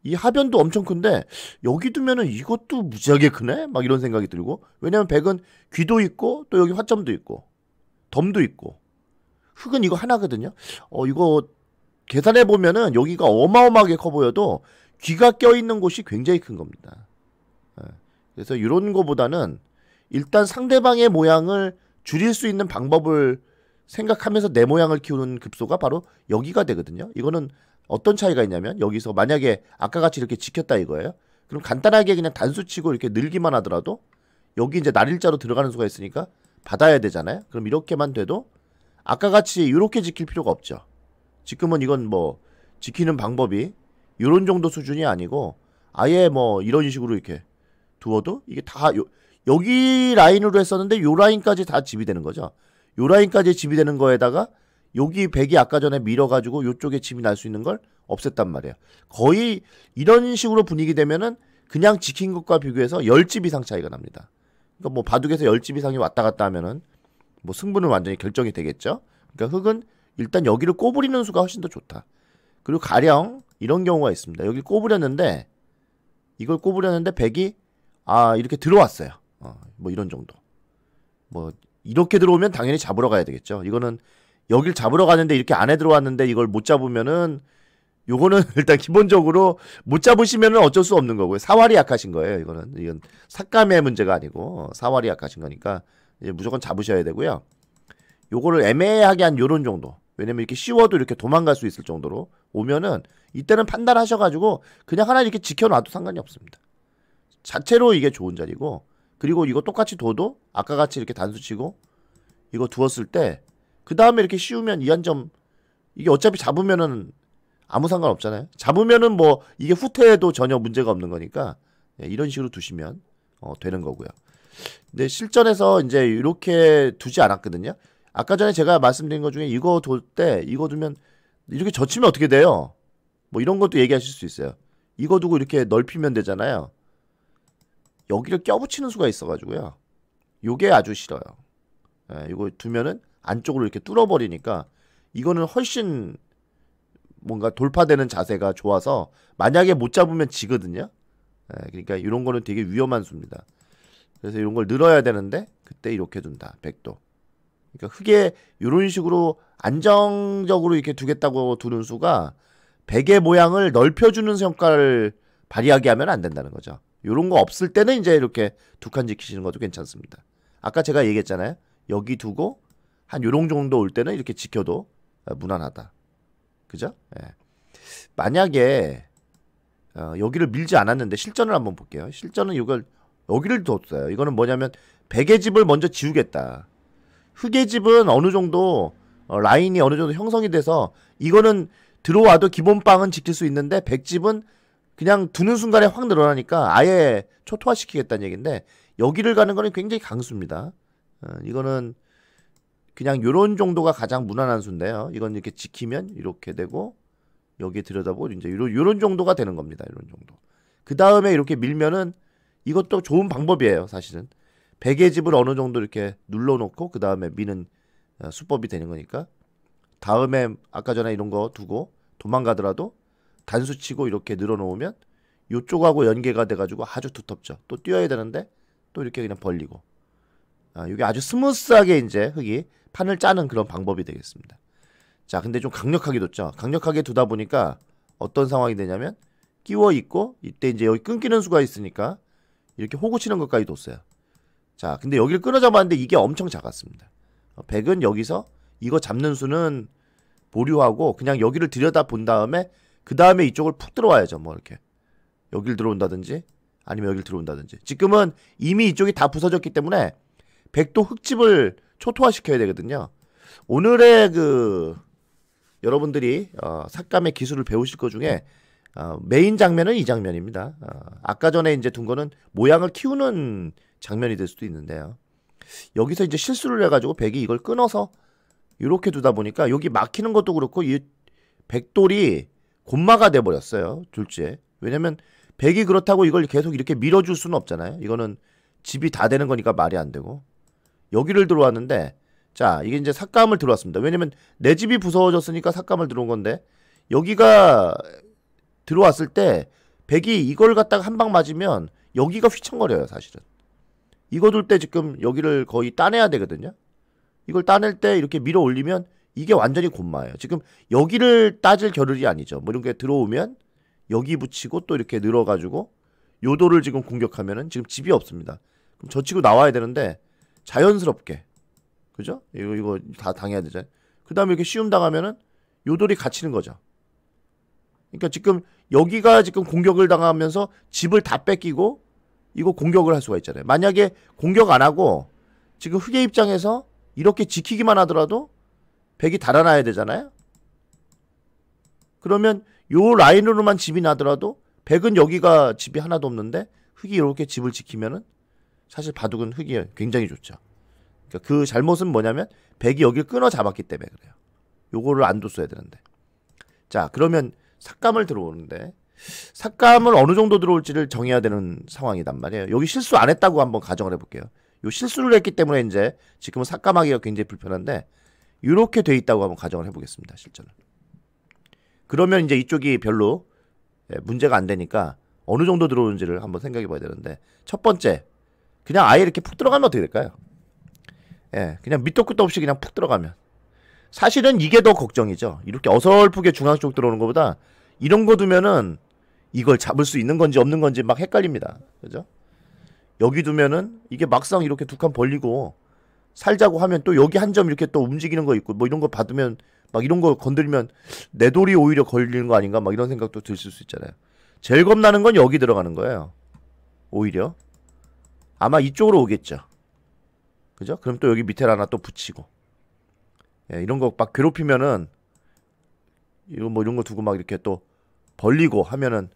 이 하변도 엄청 큰데 여기 두면은 이것도 무지하게 크네? 막 이런 생각이 들고 왜냐면 백은 귀도 있고 또 여기 화점도 있고 덤도 있고 흙은 이거 하나거든요. 어 이거 계산해 보면은 여기가 어마어마하게 커 보여도 귀가 껴 있는 곳이 굉장히 큰 겁니다. 예. 그래서 이런 거보다는 일단 상대방의 모양을 줄일 수 있는 방법을 생각하면서 내 모양을 키우는 급소가 바로 여기가 되거든요. 이거는 어떤 차이가 있냐면 여기서 만약에 아까 같이 이렇게 지켰다 이거예요. 그럼 간단하게 그냥 단수치고 이렇게 늘기만 하더라도 여기 이제 날일자로 들어가는 수가 있으니까 받아야 되잖아요. 그럼 이렇게만 돼도 아까 같이 이렇게 지킬 필요가 없죠. 지금은 이건 뭐 지키는 방법이 이런 정도 수준이 아니고 아예 뭐 이런 식으로 이렇게 두어도 이게 다 요, 여기 라인으로 했었는데 요 라인까지 다 집이 되는 거죠. 요 라인까지 집이 되는 거에다가 여기 100이 아까 전에 밀어가지고 요쪽에 집이 날 수 있는 걸 없앴단 말이에요. 거의 이런 식으로 분위기 되면은 그냥 지킨 것과 비교해서 10집 이상 차이가 납니다. 그러니까 뭐 바둑에서 10집 이상이 왔다 갔다 하면은 뭐 승부는 완전히 결정이 되겠죠. 그러니까 흙은 일단 여기를 꼬부리는 수가 훨씬 더 좋다. 그리고 가령 이런 경우가 있습니다. 여기 꼬부렸는데 이걸 꼬부렸는데 백이 아 이렇게 들어왔어요. 어, 뭐 이런 정도. 뭐 이렇게 들어오면 당연히 잡으러 가야 되겠죠. 이거는 여길 잡으러 가는데 이렇게 안에 들어왔는데 이걸 못 잡으면은 요거는 일단 기본적으로 못 잡으시면은 어쩔 수 없는 거고요. 사활이 약하신 거예요. 이거는 이건 삭감의 문제가 아니고 어, 사활이 약하신 거니까 이제 무조건 잡으셔야 되고요. 요거를 애매하게 한 요런 정도. 왜냐면 이렇게 쉬워도 이렇게 도망갈 수 있을 정도로 오면은 이때는 판단하셔가지고 그냥 하나 이렇게 지켜놔도 상관이 없습니다. 자체로 이게 좋은 자리고 그리고 이거 똑같이 둬도 아까 같이 이렇게 단수치고 이거 두었을 때 그 다음에 이렇게 씌우면 이 한 점 이게 어차피 잡으면은 아무 상관 없잖아요. 잡으면은 뭐 이게 후퇴해도 전혀 문제가 없는 거니까 예, 이런 식으로 두시면 어, 되는 거고요. 근데 실전에서 이제 이렇게 두지 않았거든요. 아까 전에 제가 말씀드린 것 중에 이거 둘 때 이거 두면 이렇게 젖히면 어떻게 돼요? 뭐 이런 것도 얘기하실 수 있어요. 이거 두고 이렇게 넓히면 되잖아요. 여기를 껴붙이는 수가 있어가지고요. 요게 아주 싫어요. 예, 이거 두면은 안쪽으로 이렇게 뚫어버리니까 이거는 훨씬 뭔가 돌파되는 자세가 좋아서 만약에 못 잡으면 지거든요. 예, 그러니까 이런 거는 되게 위험한 수입니다. 그래서 이런 걸 늘어야 되는데 그때 이렇게 둔다. 백도. 그러니까 흙에 이런 식으로 안정적으로 이렇게 두겠다고 두는 수가 백의 모양을 넓혀주는 성과를 발휘하게 하면 안 된다는 거죠. 요런 거 없을 때는 이제 이렇게 두 칸 지키시는 것도 괜찮습니다. 아까 제가 얘기했잖아요. 여기 두고 한 요런 정도 올 때는 이렇게 지켜도 어, 무난하다. 그죠? 예. 만약에 어, 여기를 밀지 않았는데 실전을 한번 볼게요. 실전은 이걸 여기를 뒀어요. 이거는 뭐냐면 백의 집을 먼저 지우겠다. 흑의 집은 어느 정도 어, 라인이 어느 정도 형성이 돼서 이거는 들어와도 기본 빵은 지킬 수 있는데 백집은 그냥 두는 순간에 확 늘어나니까 아예 초토화시키겠다는 얘기인데 여기를 가는 거는 굉장히 강수입니다. 어, 이거는 그냥 요런 정도가 가장 무난한 수인데요. 이건 이렇게 지키면 이렇게 되고 여기 에 들여다보고 이제 요런, 요런 정도가 되는 겁니다. 이런 정도. 그 다음에 이렇게 밀면은 이것도 좋은 방법이에요. 사실은. 베개집을 어느 정도 이렇게 눌러놓고 그 다음에 미는 어, 수법이 되는 거니까 다음에 아까 전에 이런 거 두고 도망가더라도 단수치고 이렇게 늘어놓으면 이쪽하고 연계가 돼가지고 아주 두텁죠. 또 뛰어야 되는데 또 이렇게 그냥 벌리고 아, 이게 아주 스무스하게 이제 흙이 판을 짜는 그런 방법이 되겠습니다. 자 근데 좀 강력하게 뒀죠. 강력하게 두다 보니까 어떤 상황이 되냐면 끼워 있고 이때 이제 여기 끊기는 수가 있으니까 이렇게 호구 치는 것까지 뒀어요. 자 근데 여기를 끊어 잡았는데 이게 엄청 작았습니다. 어, 백은 여기서 이거 잡는 수는 보류하고 그냥 여기를 들여다 본 다음에 그 다음에 이쪽을 푹 들어와야죠. 뭐 이렇게 여길 들어온다든지 아니면 여길 들어온다든지 지금은 이미 이쪽이 다 부서졌기 때문에 백도 흙집을 초토화시켜야 되거든요. 오늘의 그 여러분들이 어, 삭감의 기술을 배우실 것 중에 어, 메인 장면은 이 장면입니다. 어, 아까 전에 이제 둔 거는 모양을 키우는 장면이 될 수도 있는데요. 여기서 이제 실수를 해가지고 백이 이걸 끊어서 이렇게 두다 보니까 여기 막히는 것도 그렇고 이 백돌이 곤마가 돼버렸어요. 둘째. 왜냐면 백이 그렇다고 이걸 계속 이렇게 밀어줄 수는 없잖아요. 이거는 집이 다 되는 거니까 말이 안 되고. 여기를 들어왔는데 자 이게 이제 삭감을 들어왔습니다. 왜냐면 내 집이 부서졌으니까 삭감을 들어온 건데 여기가 들어왔을 때 백이 이걸 갖다가 한 방 맞으면 여기가 휘청거려요 사실은. 이거 둘 때 지금 여기를 거의 따내야 되거든요. 이걸 따낼 때 이렇게 밀어 올리면 이게 완전히 곤마예요. 지금 여기를 따질 겨를이 아니죠. 뭐 이런 게 들어오면 여기 붙이고 또 이렇게 늘어가지고 요도를 지금 공격하면은 지금 집이 없습니다. 그럼 저치고 나와야 되는데 자연스럽게 그죠? 이거 이거 다 당해야 되잖아요. 그 다음에 이렇게 쉬움 당하면은 요돌이 갇히는 거죠. 그러니까 지금 여기가 지금 공격을 당하면서 집을 다 뺏기고 이거 공격을 할 수가 있잖아요. 만약에 공격 안 하고 지금 흑의 입장에서 이렇게 지키기만 하더라도 100이 달아나야 되잖아요. 그러면 요 라인으로만 집이 나더라도 100은 여기가 집이 하나도 없는데 흙이 이렇게 집을 지키면은 사실 바둑은 흙이 굉장히 좋죠. 그러니까 그 잘못은 뭐냐면 100이 여기를 끊어 잡았기 때문에 그래요. 요거를 안 뒀어야 되는데. 자 그러면 삭감을 들어오는데 삭감을 어느 정도 들어올지를 정해야 되는 상황이란 말이에요. 여기 실수 안 했다고 한번 가정을 해볼게요. 요 실수를 했기 때문에 이제 지금은 삭감하기가 굉장히 불편한데 이렇게 돼 있다고 한번 가정을 해보겠습니다. 실제로. 그러면 이제 이쪽이 별로 예, 문제가 안 되니까 어느 정도 들어오는지를 한번 생각해 봐야 되는데 첫 번째 그냥 아예 이렇게 푹 들어가면 어떻게 될까요? 예, 그냥 밑도 끝도 없이 그냥 푹 들어가면 사실은 이게 더 걱정이죠. 이렇게 어설프게 중앙 쪽 들어오는 것보다 이런 거 두면은 이걸 잡을 수 있는 건지 없는 건지 막 헷갈립니다. 그죠? 여기 두면은 이게 막상 이렇게 두 칸 벌리고 살자고 하면 또 여기 한 점 이렇게 또 움직이는 거 있고 뭐 이런 거 받으면 막 이런 거 건드리면 내 돌이 오히려 걸리는 거 아닌가 막 이런 생각도 들 수 있잖아요. 제일 겁나는 건 여기 들어가는 거예요. 오히려 아마 이쪽으로 오겠죠. 그죠? 그럼 또 여기 밑에 하나 또 붙이고 예, 이런 거 막 괴롭히면은 이거 뭐 이런 거 두고 막 이렇게 또 벌리고 하면은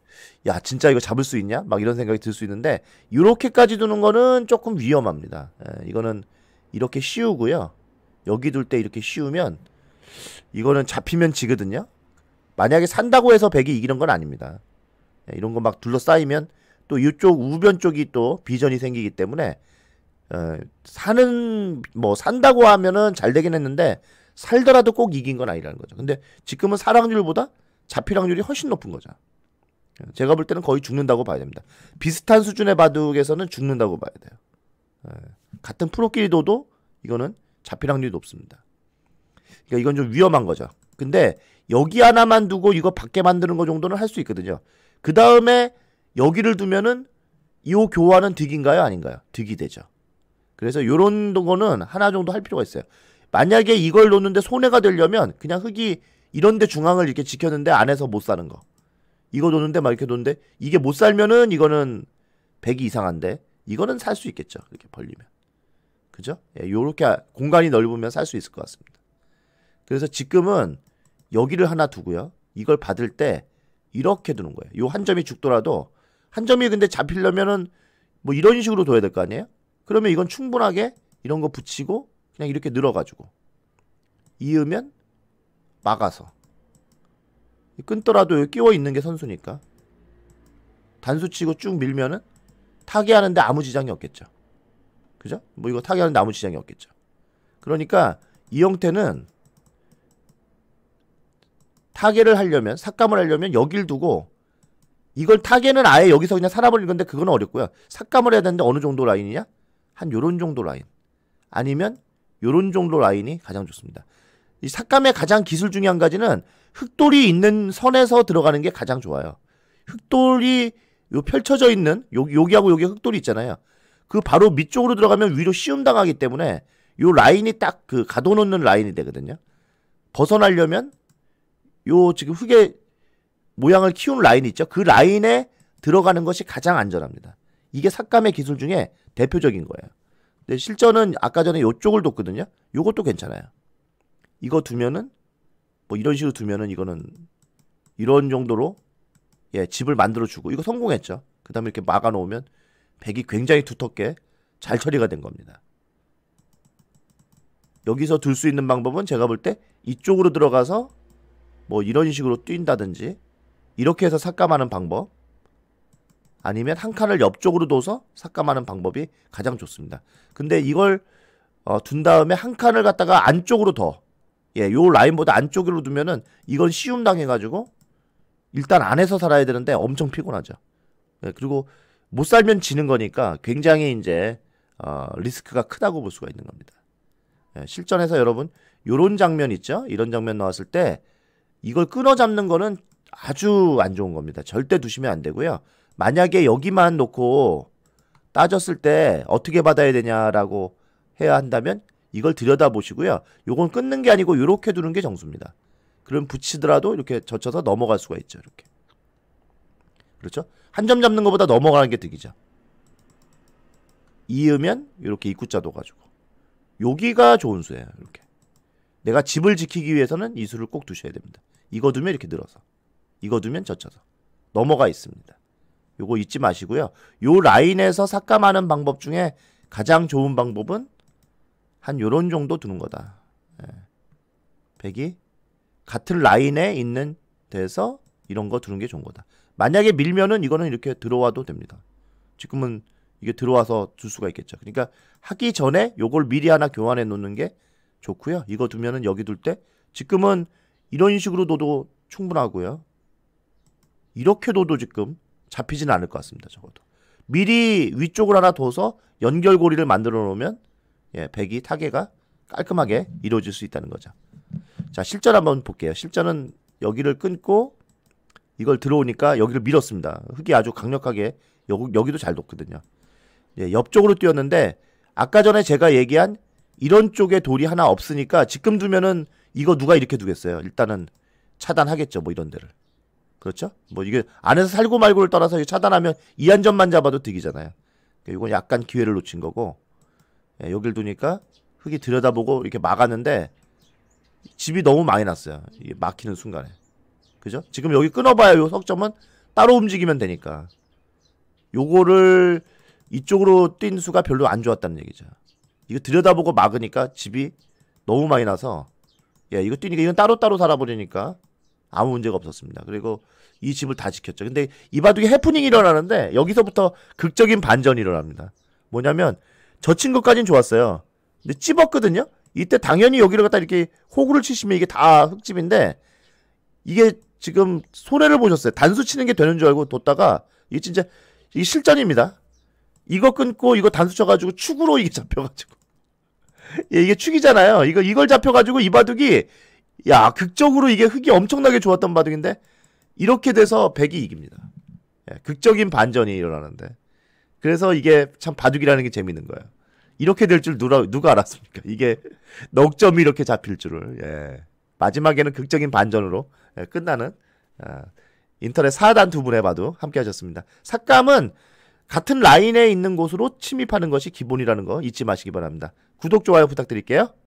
야 진짜 이거 잡을 수 있냐? 막 이런 생각이 들 수 있는데 이렇게까지 두는 거는 조금 위험합니다. 예, 이거는 이렇게 씌우고요. 여기 둘 때 이렇게 씌우면 이거는 잡히면 지거든요. 만약에 산다고 해서 백이 이기는 건 아닙니다. 예, 이런 거 막 둘러싸이면 또 이쪽 우변 쪽이 또 비전이 생기기 때문에 어, 사는 뭐 산다고 하면은 잘 되긴 했는데 살더라도 꼭 이긴 건 아니라는 거죠. 근데 지금은 사랑률보다 잡힐 확률이 훨씬 높은 거죠. 예, 제가 볼 때는 거의 죽는다고 봐야 됩니다. 비슷한 수준의 바둑에서는 죽는다고 봐야 돼요. 예. 같은 프로끼리도도 이거는 잡힐 확률이 높습니다. 그러니까 이건 좀 위험한 거죠. 근데 여기 하나만 두고 이거 밖에 만드는 거 정도는 할 수 있거든요. 그 다음에 여기를 두면은 이 교환은 득인가요? 아닌가요? 득이 되죠. 그래서 요런 거는 하나 정도 할 필요가 있어요. 만약에 이걸 놓는데 손해가 되려면 그냥 흙이 이런데 중앙을 이렇게 지켰는데 안에서 못 사는 거. 이거 놓는데 막 이렇게 놓는데 이게 못 살면은 이거는 100이 이상한데 이거는 살 수 있겠죠. 이렇게 벌리면. 그죠? 예, 요렇게 공간이 넓으면 살 수 있을 것 같습니다. 그래서 지금은 여기를 하나 두고요. 이걸 받을 때 이렇게 두는 거예요. 요 한 점이 죽더라도 한 점이 근데 잡히려면은 뭐 이런 식으로 둬야 될 거 아니에요? 그러면 이건 충분하게 이런 거 붙이고 그냥 이렇게 늘어가지고 이으면 막아서 끊더라도 끼워 있는 게 선수니까 단수 치고 쭉 밀면은 타개하는데 아무 지장이 없겠죠. 그죠? 뭐 이거 타개하는 나무 지장이 없겠죠. 그러니까 이 형태는 타개를 하려면 삭감을 하려면 여길 두고 이걸 타개는 아예 여기서 그냥 살아버리는 건데 그건 어렵고요. 삭감을 해야 되는데 어느 정도 라인이냐? 한 요런 정도 라인. 아니면 요런 정도 라인이 가장 좋습니다. 이 삭감의 가장 기술 중에 한 가지는 흑돌이 있는 선에서 들어가는 게 가장 좋아요. 흑돌이 요 펼쳐져 있는 요, 여기하고 여기 흑돌이 있잖아요. 그 바로 밑쪽으로 들어가면 위로 시움 당하기 때문에 요 라인이 딱 그 가둬놓는 라인이 되거든요. 벗어나려면 요 지금 흙의 모양을 키운 라인 있죠. 그 라인에 들어가는 것이 가장 안전합니다. 이게 삭감의 기술 중에 대표적인 거예요. 근데 실전은 아까 전에 요쪽을 뒀거든요. 요것도 괜찮아요. 이거 두면은 뭐 이런 식으로 두면은 이거는 이런 정도로 예 집을 만들어 주고 이거 성공했죠. 그다음에 이렇게 막아 놓으면 백이 굉장히 두텁게 잘 처리가 된 겁니다. 여기서 둘 수 있는 방법은 제가 볼 때 이쪽으로 들어가서 뭐 이런 식으로 뛴다든지 이렇게 해서 삭감하는 방법 아니면 한 칸을 옆쪽으로 둬서 삭감하는 방법이 가장 좋습니다. 근데 이걸 어, 둔 다음에 한 칸을 갖다가 안쪽으로 더 예, 요 라인보다 안쪽으로 두면은 이건 쉬움 당해가지고 일단 안에서 살아야 되는데 엄청 피곤하죠. 예, 그리고 못 살면 지는 거니까 굉장히 이제 어, 리스크가 크다고 볼 수가 있는 겁니다. 예, 실전에서 여러분 이런 장면 있죠? 이런 장면 나왔을 때 이걸 끊어 잡는 거는 아주 안 좋은 겁니다. 절대 두시면 안 되고요. 만약에 여기만 놓고 따졌을 때 어떻게 받아야 되냐라고 해야 한다면 이걸 들여다보시고요. 요건 끊는 게 아니고 이렇게 두는 게 정수입니다. 그럼 붙이더라도 이렇게 젖혀서 넘어갈 수가 있죠. 이렇게. 그렇죠? 한점 잡는 것보다 넘어가는 게 득이죠. 이으면 이렇게 입구자 도가지고 여기가 좋은 수예요. 이렇게 내가 집을 지키기 위해서는 이 수를 꼭 두셔야 됩니다. 이거 두면 이렇게 늘어서 이거 두면 젖혀서 넘어가 있습니다. 요거 잊지 마시고요. 요 라인에서 삭감하는 방법 중에 가장 좋은 방법은 한 요런 정도 두는 거다. 예. 백이 같은 라인에 있는 데서 이런 거 두는 게 좋은 거다. 만약에 밀면은 이거는 이렇게 들어와도 됩니다. 지금은 이게 들어와서 줄 수가 있겠죠. 그러니까 하기 전에 요걸 미리 하나 교환해 놓는 게 좋고요. 이거 두면은 여기 둘 때 지금은 이런 식으로 둬도 충분하고요. 이렇게 둬도 지금 잡히진 않을 것 같습니다. 적어도. 미리 위쪽을 하나 둬서 연결고리를 만들어 놓으면 예, 백이 타개가 깔끔하게 이루어질 수 있다는 거죠. 자, 실전 한번 볼게요. 실전은 여기를 끊고 이걸 들어오니까 여기를 밀었습니다. 흙이 아주 강력하게 여기, 도잘 돋거든요. 예, 옆쪽으로 뛰었는데 아까 전에 제가 얘기한 이런 쪽에 돌이 하나 없으니까 지금 두면은 이거 누가 이렇게 두겠어요. 일단은 차단하겠죠. 뭐 이런 데를. 그렇죠? 뭐 이게 안에서 살고 말고를 떠나서 차단하면 이안전만 잡아도 득이잖아요. 그러니까 이건 약간 기회를 놓친 거고 예, 여길 두니까 흙이 들여다보고 이렇게 막았는데 집이 너무 많이 났어요. 이게 막히는 순간에. 그죠? 지금 여기 끊어봐요요 석점은 따로 움직이면 되니까. 요거를 이쪽으로 뛴 수가 별로 안 좋았다는 얘기죠. 이거 들여다보고 막으니까 집이 너무 많이 나서 예, 이거 뛰니까 이건 따로따로 살아버리니까 아무 문제가 없었습니다. 그리고 이 집을 다 지켰죠. 근데 이바둑이 해프닝이 일어나는데 여기서부터 극적인 반전이 일어납니다. 뭐냐면 저 친구까진 좋았어요. 근데 찝었거든요. 이때 당연히 여기를 갖다 이렇게 호구를 치시면 이게 다 흙집인데 이게 지금 손해를 보셨어요. 단수 치는 게 되는 줄 알고 뒀다가 이게 진짜 이 실전입니다. 이거 끊고 이거 단수 쳐가지고 축으로 이게 잡혀가지고 예, 이게 축이잖아요. 이거 이걸 잡혀가지고 이 바둑이 야 극적으로 이게 흙이 엄청나게 좋았던 바둑인데 이렇게 돼서 백이 이깁니다. 예, 극적인 반전이 일어나는데 그래서 이게 참 바둑이라는 게 재밌는 거예요. 이렇게 될 줄 누가 누가 알았습니까? 이게 넉점이 이렇게 잡힐 줄을 예. 마지막에는 극적인 반전으로 예, 끝나는 아, 인터넷 사단 투 분에 봐도 함께하셨습니다. 삭감은 같은 라인에 있는 곳으로 침입하는 것이 기본이라는 거 잊지 마시기 바랍니다. 구독 좋아요 부탁드릴게요.